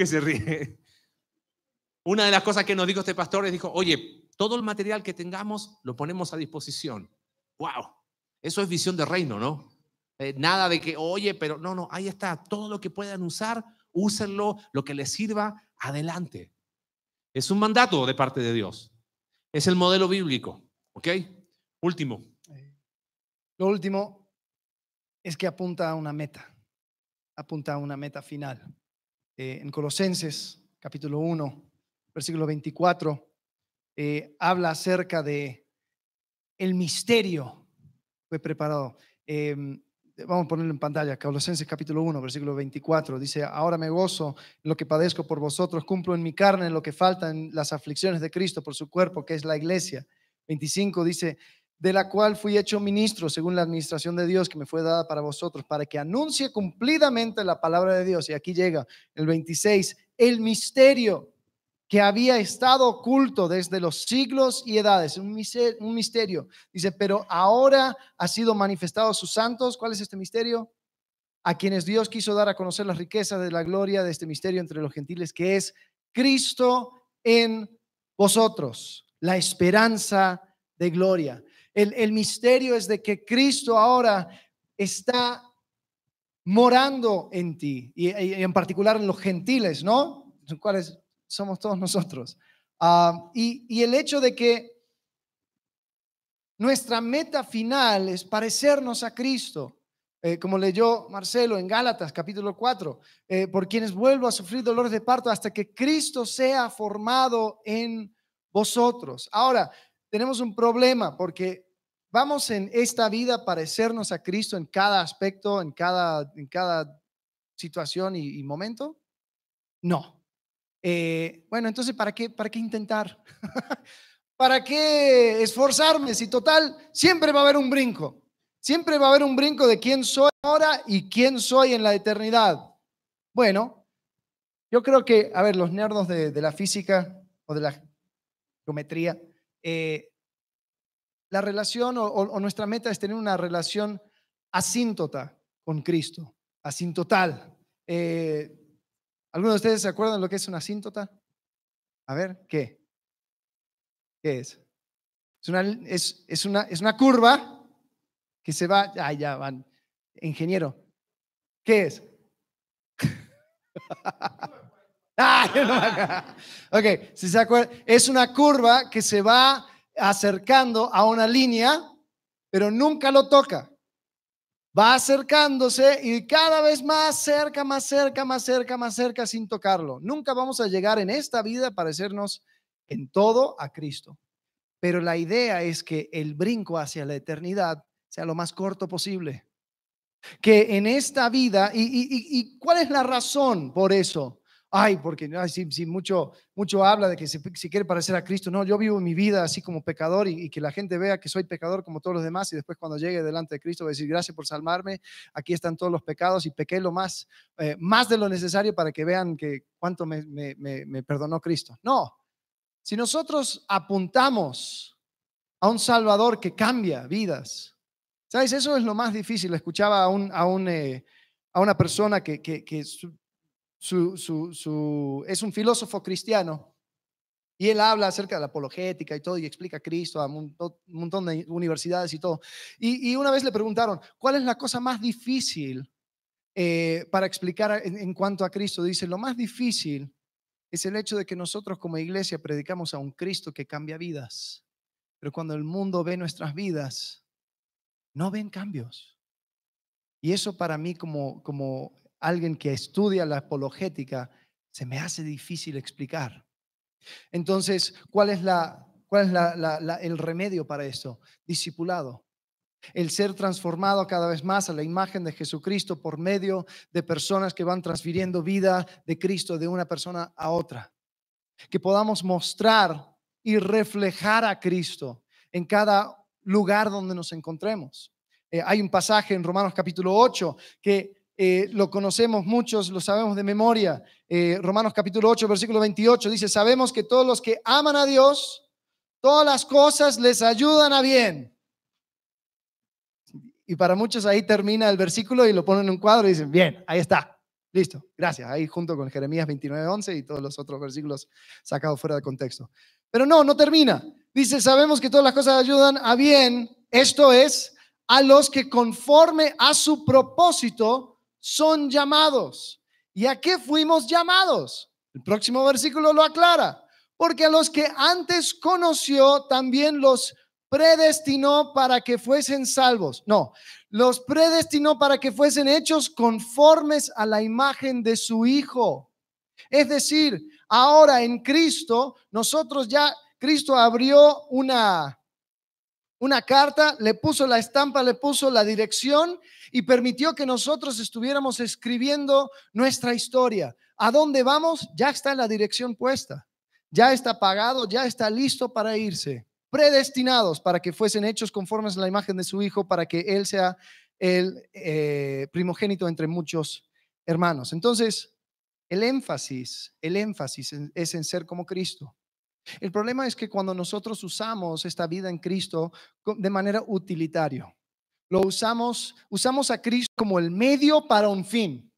se ríe? Una de las cosas que nos dijo este pastor es, dijo, oye, todo el material que tengamos lo ponemos a disposición. ¡Wow! Eso es visión de reino, ¿no? Eh, nada de que, oye, pero no, no, ahí está, todo lo que puedan usar, úsenlo, lo que les sirva, adelante. Es un mandato de parte de Dios. Es el modelo bíblico, ¿ok? Último. Lo último es que apunta a una meta, apunta a una meta final. Eh, en Colosenses capítulo 1, versículo 24, eh, habla acerca de el misterio fue preparado. Em, vamos a ponerlo en pantalla, Colosenses capítulo 1, versículo 24, dice, ahora me gozo en lo que padezco por vosotros, cumplo en mi carne en lo que faltan las aflicciones de Cristo por su cuerpo, que es la iglesia. 25 dice, de la cual fui hecho ministro según la administración de Dios que me fue dada para vosotros, para que anuncie cumplidamente la palabra de Dios. Y aquí llega el 26, el misterio que había estado oculto desde los siglos y edades, un misterio, Dice, pero ahora ha sido manifestado a sus santos. ¿Cuál es este misterio? A quienes Dios quiso dar a conocer las riquezas de la gloria de este misterio entre los gentiles, que es Cristo en vosotros, la esperanza de gloria. El, misterio es de que Cristo ahora está morando en ti, y, en particular en los gentiles, ¿no? Los cuales somos todos nosotros. Ah, y, el hecho de que nuestra meta final es parecernos a Cristo, eh, como leyó Marcelo en Gálatas capítulo 4, eh, por quienes vuelvo a sufrir dolores de parto hasta que Cristo sea formado en vosotros. Ahora, tenemos un problema porque vamos en esta vida a parecernos a Cristo en cada aspecto, en cada, en cada situación y, momento? No. Eh, bueno, entonces, ¿para qué, para qué intentar? ¿Para qué esforzarme si total siempre va a haber un brinco? Siempre va a haber un brinco de quién soy ahora y quién soy en la eternidad. Bueno, yo creo que, a ver, los nerdos de, la física o de la geometría eh, la relación o, nuestra meta es tener una relación asíntota con Cristo, asintotal. algunos eh, ¿Alguno de ustedes se acuerdan lo que es una asíntota? A ver, ¿qué? ¿Qué es? Es una, es, una, curva que se va, ah, ya van, ingeniero, ¿qué es? ah, no, ok, si se acuerdan, es una curva que se va acercando a una línea, pero nunca lo toca. Va acercándose y cada vez más cerca, más cerca, más cerca, más cerca sin tocarlo. Nunca vamos a llegar en esta vida a parecernos en todo a Cristo. Pero la idea es que el brinco hacia la eternidad sea lo más corto posible. Que en esta vida, y, y, ¿cuál es la razón por eso? ay, porque no, mucho, mucho habla de que si quiere parecer a Cristo, no, yo vivo mi vida así como pecador y, que la gente vea que soy pecador como todos los demás y después cuando llegue delante de Cristo a decir, gracias por salvarme, aquí están todos los pecados y pequé lo más, eh, más de lo necesario para que vean que cuánto me, perdonó Cristo. No, si nosotros apuntamos a un Salvador que cambia vidas, ¿sabes? Eso es lo más difícil. Escuchaba a un... A un eh, a una persona que, que, su, su, es un filósofo cristiano y él habla acerca de la apologética y todo y explica Cristo a un montón de universidades y todo. Y, una vez le preguntaron, ¿cuál es la cosa más difícil eh, para explicar en, cuanto a Cristo? Dice, lo más difícil es el hecho de que nosotros como iglesia predicamos a un Cristo que cambia vidas. Pero cuando el mundo ve nuestras vidas, no ven cambios. Y eso para mí como, como alguien que estudia la apologética, se me hace difícil explicar. Entonces, ¿cuál es, la, cuál es la, el remedio para esto? Discipulado. El ser transformado cada vez más a la imagen de Jesucristo por medio de personas que van transfiriendo vida de Cristo de una persona a otra. Que podamos mostrar y reflejar a Cristo en cada lugar donde nos encontremos. Eh, hay un pasaje en Romanos capítulo 8 que eh, lo conocemos muchos, lo sabemos de memoria. Eh, Romanos capítulo 8, versículo 28 dice, sabemos que todos los que aman a Dios, todas las cosas les ayudan a bien. Y para muchos ahí termina el versículo y lo ponen en un cuadro y dicen, bien, ahí está, listo, gracias. Ahí junto con Jeremías 29, 11 y todos los otros versículos sacados fuera de contexto. Pero no, no termina. Dice, sabemos que todas las cosas ayudan a bien, esto es, a los que conforme a su propósito son llamados. ¿Y a qué fuimos llamados? El próximo versículo lo aclara. Porque a los que antes conoció también los predestinó para que fuesen salvos. No, los predestinó para que fuesen hechos conformes a la imagen de su Hijo. Es decir, ahora en Cristo, nosotros ya, Cristo abrió una, una carta, le puso la estampa, le puso la dirección y permitió que nosotros estuviéramos escribiendo nuestra historia. ¿A dónde vamos? Ya está en la dirección puesta, ya está pagado, ya está listo para irse. Predestinados para que fuesen hechos conformes a la imagen de su Hijo, para que Él sea el eh, primogénito entre muchos hermanos. Entonces, el énfasis, el énfasis es en ser como Cristo. El problema es que cuando nosotros usamos esta vida en Cristo de manera utilitaria, lo usamos, usamos a Cristo como el medio para un fin.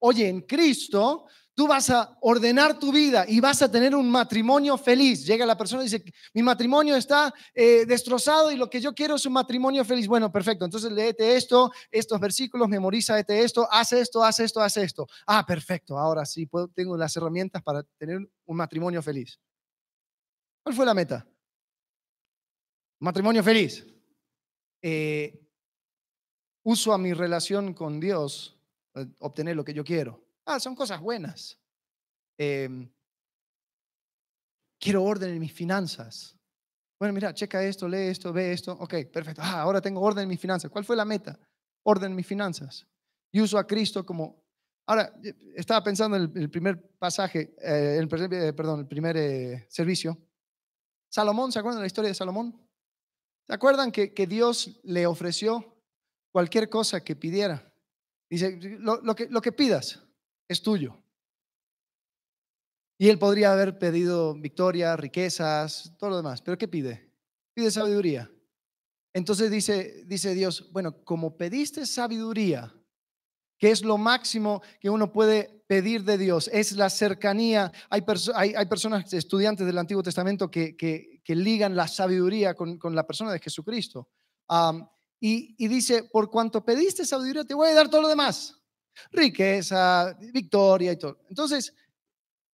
Oye, en Cristo tú vas a ordenar tu vida y vas a tener un matrimonio feliz. Llega la persona y dice, mi matrimonio está eh, destrozado y lo que yo quiero es un matrimonio feliz. Bueno, perfecto. Entonces léete esto, estos versículos, memoriza esto, haz esto, haz esto, haz esto. Ah, perfecto. Ahora sí, tengo las herramientas para tener un matrimonio feliz. ¿Cuál fue la meta? Matrimonio feliz. Eh, uso a mi relación con Dios eh, obtener lo que yo quiero. Ah, son cosas buenas. Em, quiero orden en mis finanzas. Bueno, mira, checa esto, lee esto, ve esto. Ok, perfecto. Ah, ahora tengo orden en mis finanzas. ¿Cuál fue la meta? Orden en mis finanzas. Y uso a Cristo como... Ahora, eh, estaba pensando en el primer pasaje, perdón, el primer servicio. Salomón, ¿se acuerdan de la historia de Salomón? ¿Se acuerdan que, Dios le ofreció cualquier cosa que pidiera? Dice, lo, que, lo que pidas es tuyo. Y él podría haber pedido victoria, riquezas, todo lo demás, pero ¿qué pide? Pide sabiduría. Entonces dice, dice Dios, bueno, como pediste sabiduría, que es lo máximo que uno puede pedir de Dios, es la cercanía. Hay, hay, personas, estudiantes del Antiguo Testamento, que, que que ligan la sabiduría con, la persona de Jesucristo. y, y, dice, por cuanto pediste sabiduría, te voy a dar todo lo demás. Riqueza, victoria y todo. Entonces,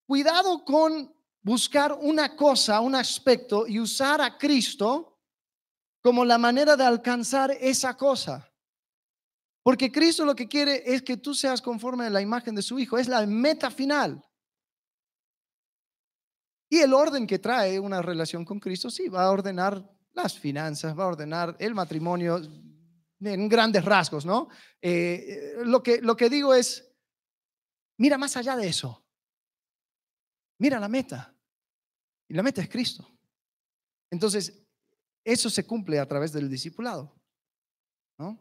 cuidado con buscar una cosa, un aspecto y usar a Cristo como la manera de alcanzar esa cosa. Porque Cristo lo que quiere es que tú seas conforme a la imagen de su Hijo. Es la meta final. Y el orden que trae una relación con Cristo, sí, va a ordenar las finanzas, va a ordenar el matrimonio en grandes rasgos, ¿no? Eh, lo, que, lo que digo es, mira más allá de eso, mira la meta, y la meta es Cristo. Entonces, eso se cumple a través del discipulado, ¿no?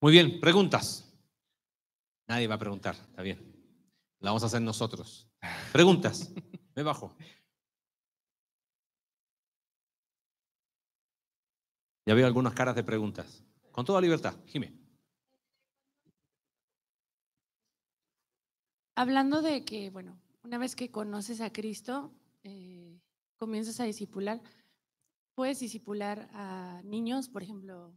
Muy bien, preguntas. Nadie va a preguntar, está bien. La vamos a hacer nosotros. Preguntas. Me bajo. Ya veo algunas caras de preguntas. Con toda libertad, Jimé. Hablando de que, bueno, una vez que conoces a Cristo, eh, comienzas a disipular, Puedes disipular a niños, por ejemplo.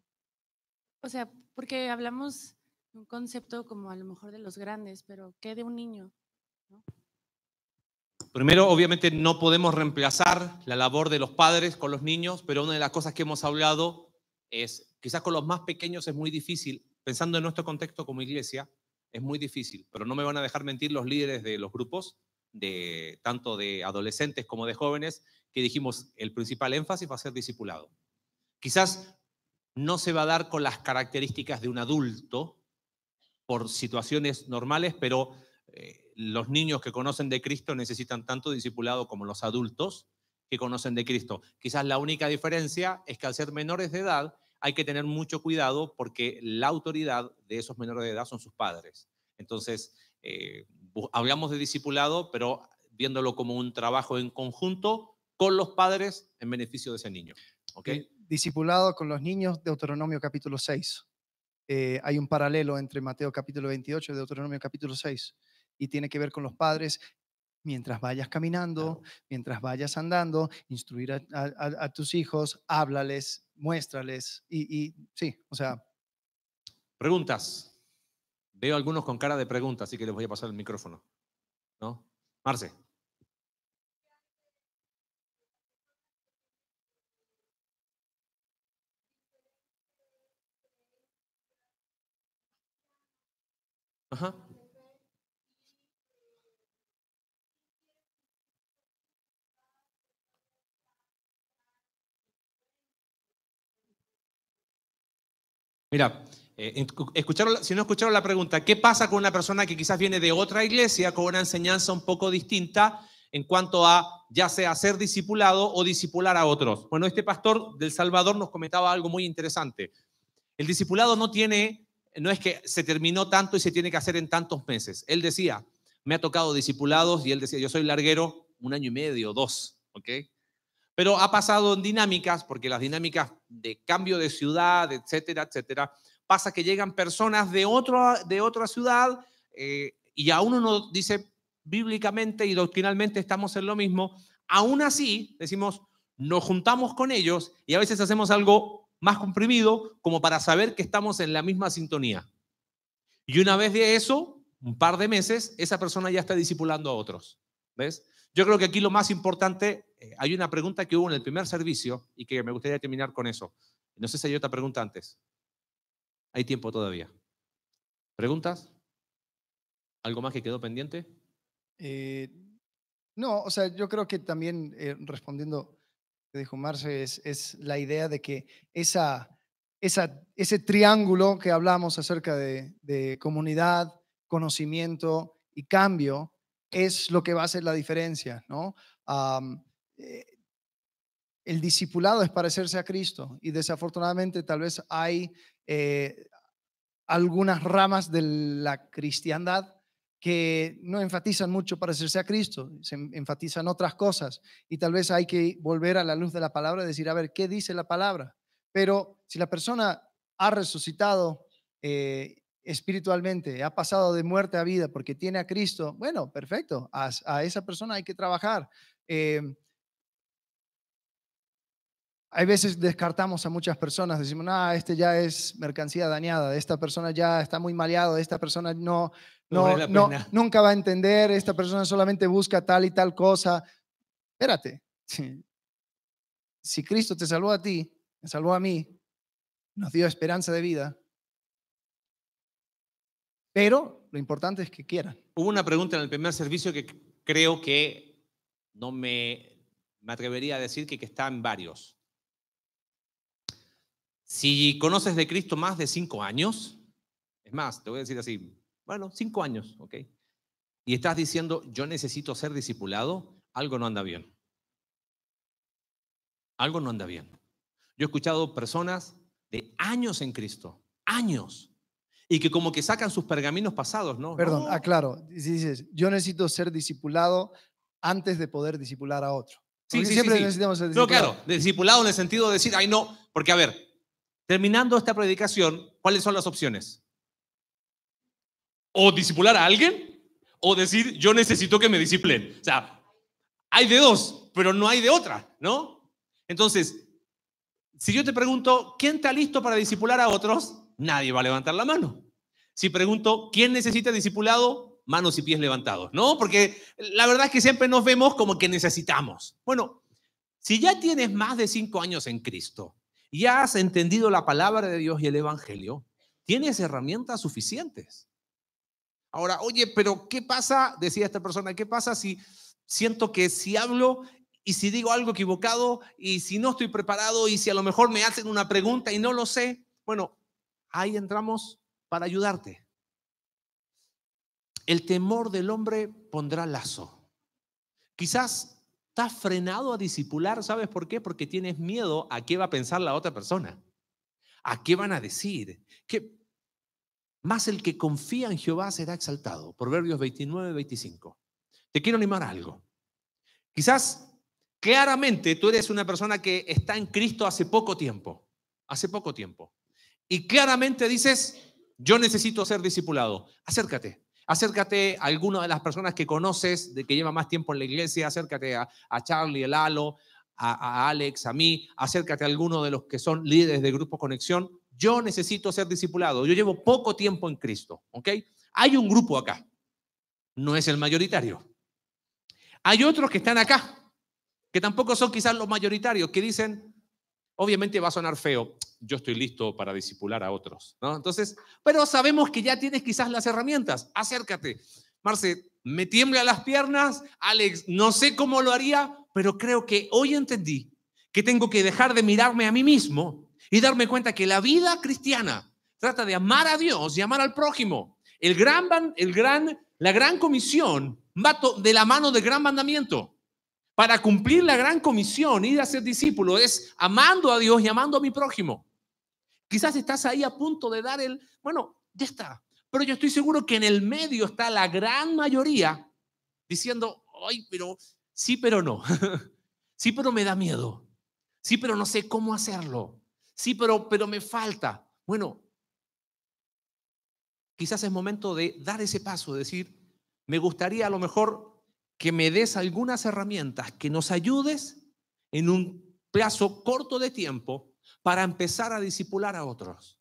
O sea, porque hablamos de un concepto como a lo mejor de los grandes, pero ¿qué de un niño? ¿No? Primero, obviamente no podemos reemplazar la labor de los padres con los niños, pero una de las cosas que hemos hablado es, quizás con los más pequeños es muy difícil, pensando en nuestro contexto como iglesia, es muy difícil, pero no me van a dejar mentir los líderes de los grupos, de, tanto de adolescentes como de jóvenes, que dijimos el principal énfasis va a ser discipulado. Quizás no se va a dar con las características de un adulto por situaciones normales, pero eh, los niños que conocen de Cristo necesitan tanto discipulado como los adultos que conocen de Cristo. Quizás la única diferencia es que al ser menores de edad hay que tener mucho cuidado porque la autoridad de esos menores de edad son sus padres. Entonces, eh, hablamos de discipulado, pero viéndolo como un trabajo en conjunto con los padres en beneficio de ese niño. ¿okay? Eh, discipulado con los niños, de Deuteronomio capítulo 6. hay un paralelo entre Mateo capítulo 28 y Deuteronomio capítulo 6 y tiene que ver con los padres. Mientras vayas caminando, mientras vayas andando, instruir a, tus hijos, háblales, muéstrales y, sí, o mm. sea. Preguntas. Veo algunos con cara de pregunta, así que les voy a pasar el micrófono. ¿No? Marce. Ajá. Mira, eh, si no escucharon la pregunta, ¿qué pasa con una persona que quizás viene de otra iglesia con una enseñanza un poco distinta en cuanto a ya sea ser discipulado o discipular a otros? Bueno, este pastor del Salvador nos comentaba algo muy interesante. El discipulado no tiene, no es que se terminó tanto y se tiene que hacer en tantos meses. Él decía, me ha tocado discipulados y él decía, yo soy larguero un año y medio, dos, ¿ok? Pero ha pasado en dinámicas, porque las dinámicas de cambio de ciudad, etcétera, etcétera, pasa que llegan personas de, otro, de otra ciudad eh, y a uno dice bíblicamente y doctrinalmente estamos en lo mismo, aún así decimos, nos juntamos con ellos y a veces hacemos algo más comprimido como para saber que estamos en la misma sintonía. Y una vez de eso, un par de meses, esa persona ya está disipulando a otros. ¿Ves? Yo creo que aquí lo más importante, eh, hay una pregunta que hubo en el primer servicio y que me gustaría terminar con eso. No sé si hay otra pregunta antes. Hay tiempo todavía. ¿Preguntas? ¿Algo más que quedó pendiente? Eh, no, o sea, yo creo que también eh, respondiendo que dijo Marce, es, la idea de que esa, esa, ese triángulo que hablamos acerca de, de comunidad, conocimiento y cambio, es lo que va a hacer la diferencia, ¿no? Eh, el discipulado es parecerse a Cristo y desafortunadamente tal vez hay eh, algunas ramas de la cristiandad que no enfatizan mucho parecerse a Cristo, se enfatizan otras cosas y tal vez hay que volver a la luz de la palabra y decir, a ver, ¿qué dice la palabra? Pero si la persona ha resucitado, eh, espiritualmente, ha pasado de muerte a vida porque tiene a Cristo, bueno, perfecto, a, esa persona hay que trabajar. Em, hay veces descartamos a muchas personas, decimos, ah, este ya es mercancía dañada, esta persona ya está muy maleado, esta persona no, no, no, nunca va a entender, esta persona solamente busca tal y tal cosa. Espérate, si Cristo te salvó a ti, me salvó a mí, nos dio esperanza de vida, pero lo importante es que quieran. Hubo una pregunta en el primer servicio que creo que no me, me atrevería a decir que, está en varios. Si conoces de Cristo más de cinco años, es más, te voy a decir así, bueno, cinco años, ¿ok? Y estás diciendo, yo necesito ser discipulado, algo no anda bien. Algo no anda bien. Yo he escuchado personas de años en Cristo, años, y que como que sacan sus pergaminos pasados, ¿no? Perdón, no. Si Dices, yo necesito ser discipulado antes de poder discipular a otro. Sí, siempre necesitamos ser No, claro, discipulado en el sentido de decir, ay no, porque a ver, terminando esta predicación, ¿cuáles son las opciones? O discipular a alguien, o decir, yo necesito que me disciplen. O sea, hay de dos, pero no hay de otra, ¿no? Entonces, si yo te pregunto, ¿quién está listo para discipular a otros? nadie va a levantar la mano. Si pregunto, ¿quién necesita discipulado? Manos y pies levantados, ¿no? Porque la verdad es que siempre nos vemos como que necesitamos. Bueno, si ya tienes más de cinco años en Cristo, ya has entendido la palabra de Dios y el Evangelio, tienes herramientas suficientes. Ahora, oye, pero ¿qué pasa? Decía esta persona, ¿qué pasa si siento que si hablo y si digo algo equivocado y si no estoy preparado y si a lo mejor me hacen una pregunta y no lo sé? Bueno, ahí entramos para ayudarte. El temor del hombre pondrá lazo. Quizás estás frenado a discipular, ¿sabes por qué? Porque tienes miedo a qué va a pensar la otra persona, a qué van a decir. Que más el que confía en Jehová será exaltado. Proverbios 29, 25. Te quiero animar a algo. Quizás claramente tú eres una persona que está en Cristo hace poco tiempo, hace poco tiempo y claramente dices, yo necesito ser discipulado, acércate. Acércate a alguna de las personas que conoces, de que lleva más tiempo en la iglesia, acércate a, Charlie, a Lalo, a, Alex, a mí, acércate a alguno de los que son líderes de Grupo Conexión. Yo necesito ser discipulado, yo llevo poco tiempo en Cristo, ¿ok? Hay un grupo acá, no es el mayoritario. Hay otros que están acá, que tampoco son quizás los mayoritarios, que dicen, obviamente va a sonar feo, yo estoy listo para disipular a otros, ¿no? Entonces, pero sabemos que ya tienes quizás las herramientas, acércate. Marce, me tiembla las piernas, Alex, no sé cómo lo haría, pero creo que hoy entendí que tengo que dejar de mirarme a mí mismo y darme cuenta que la vida cristiana trata de amar a Dios y amar al prójimo. El gran, el gran, la gran comisión va de la mano del gran mandamiento. Para cumplir la gran comisión, ir a ser discípulo es amando a Dios y amando a mi prójimo. Quizás estás ahí a punto de dar el, bueno, ya está. Pero yo estoy seguro que en el medio está la gran mayoría diciendo, ay, pero sí, pero no. sí, pero me da miedo. Sí, pero no sé cómo hacerlo. Sí, pero, pero me falta. Bueno, quizás es momento de dar ese paso, de decir, me gustaría a lo mejor que me des algunas herramientas que nos ayudes en un plazo corto de tiempo para empezar a disipular a otros.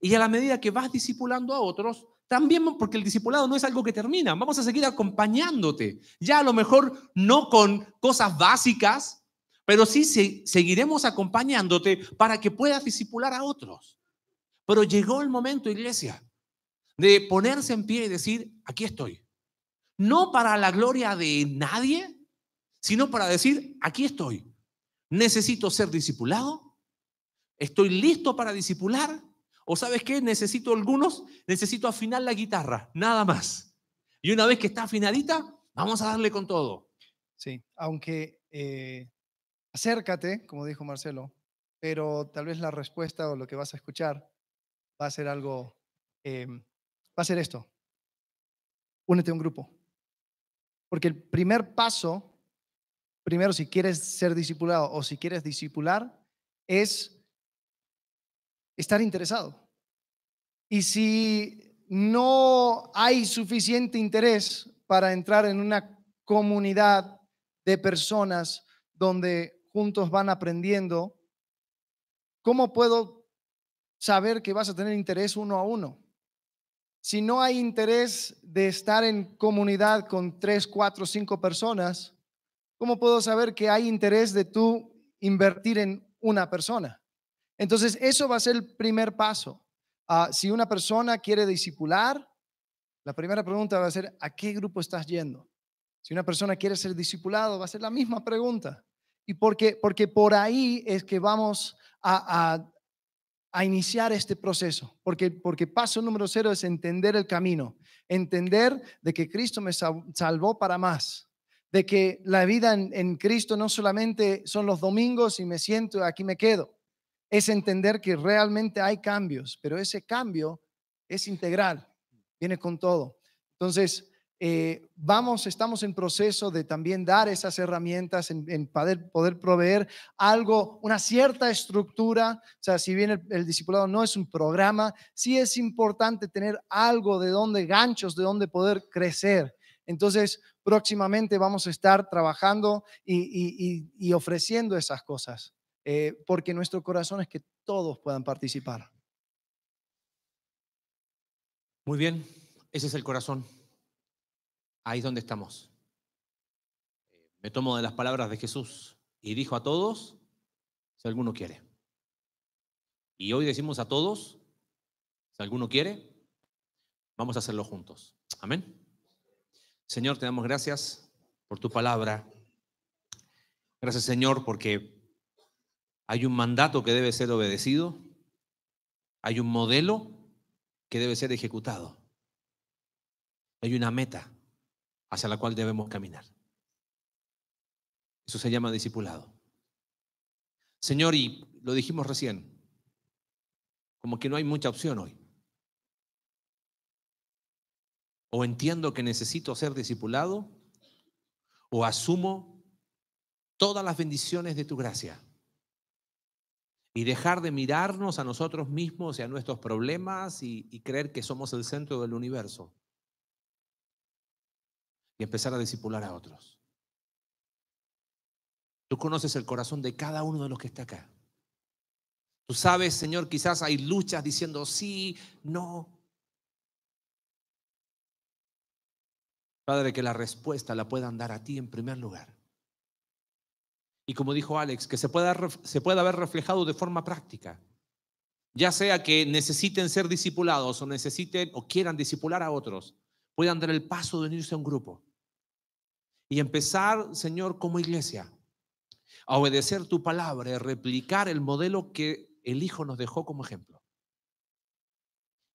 Y a la medida que vas disipulando a otros, también porque el discipulado no es algo que termina, vamos a seguir acompañándote. Ya a lo mejor no con cosas básicas, pero sí seguiremos acompañándote para que puedas disipular a otros. Pero llegó el momento, iglesia, de ponerse en pie y decir, aquí estoy. No para la gloria de nadie, sino para decir, aquí estoy. Necesito ser discipulado, ¿Estoy listo para discipular? ¿O sabes qué? Necesito algunos, necesito afinar la guitarra, nada más. Y una vez que está afinadita, vamos a darle con todo. Sí, aunque eh, acércate, como dijo Marcelo, pero tal vez la respuesta o lo que vas a escuchar va a ser algo, em, va a ser esto. Únete a un grupo. Porque el primer paso, primero si quieres ser discipulado o si quieres discipular, es estar interesado. Y si no hay suficiente interés para entrar en una comunidad de personas donde juntos van aprendiendo, ¿cómo puedo saber que vas a tener interés uno a uno? Si no hay interés de estar en comunidad con tres, cuatro, cinco personas, ¿cómo puedo saber que hay interés de tú invertir en una persona? Entonces, eso va a ser el primer paso. Ah, si una persona quiere discipular, la primera pregunta va a ser, ¿a qué grupo estás yendo? Si una persona quiere ser discipulado, va a ser la misma pregunta. Y porque, porque por ahí es que vamos a, a, iniciar este proceso. Porque, porque paso número cero es entender el camino, entender de que Cristo me salvó para más de que la vida en, en Cristo no solamente son los domingos y me siento, aquí me quedo, es entender que realmente hay cambios, pero ese cambio es integral, viene con todo. Entonces, eh, vamos, estamos en proceso de también dar esas herramientas, en, poder, poder, proveer algo, una cierta estructura. O sea, si bien el, discipulado no es un programa, sí es importante tener algo de donde, ganchos de donde poder crecer. Entonces, próximamente vamos a estar trabajando y ofreciendo esas cosas. Eh, porque nuestro corazón es que todos puedan participar. Muy bien, ese es el corazón. Ahí es donde estamos. Me tomo de las palabras de Jesús y dijo a todos, si alguno quiere. Y hoy decimos a todos, si alguno quiere, vamos a hacerlo juntos. Amén. Señor, te damos gracias por tu palabra. Gracias, Señor, porque hay un mandato que debe ser obedecido. Hay un modelo que debe ser ejecutado. Hay una meta hacia la cual debemos caminar. Eso se llama discipulado. Señor, y lo dijimos recién, como que no hay mucha opción hoy. O entiendo que necesito ser discipulado, o asumo todas las bendiciones de tu gracia y dejar de mirarnos a nosotros mismos y a nuestros problemas y, creer que somos el centro del universo y empezar a discipular a otros. Tú conoces el corazón de cada uno de los que está acá. Tú sabes, Señor, quizás hay luchas diciendo sí, no. Padre, que la respuesta la puedan dar a ti en primer lugar y como dijo Alex, que se pueda, se ver reflejado de forma práctica. Ya sea que necesiten ser discipulados o necesiten o quieran discipular a otros, puedan dar el paso de unirse a un grupo y empezar, Señor, como iglesia, a obedecer tu palabra, a replicar el modelo que el Hijo nos dejó como ejemplo.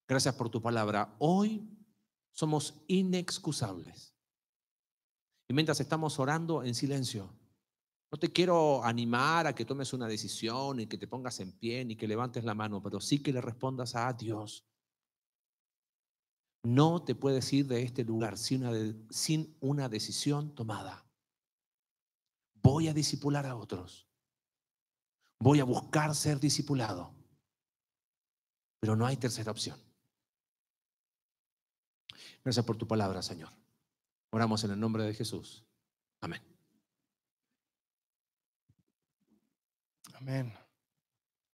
Gracias por tu palabra. Hoy somos inexcusables. Y mientras estamos orando en silencio, no te quiero animar a que tomes una decisión y que te pongas en pie ni que levantes la mano, pero sí que le respondas a Dios. No te puedes ir de este lugar sin una, sin una decisión tomada. Voy a disipular a otros. Voy a buscar ser discipulado. Pero no hay tercera opción. Gracias por tu palabra, Señor. Oramos en el nombre de Jesús. Amén. Amen.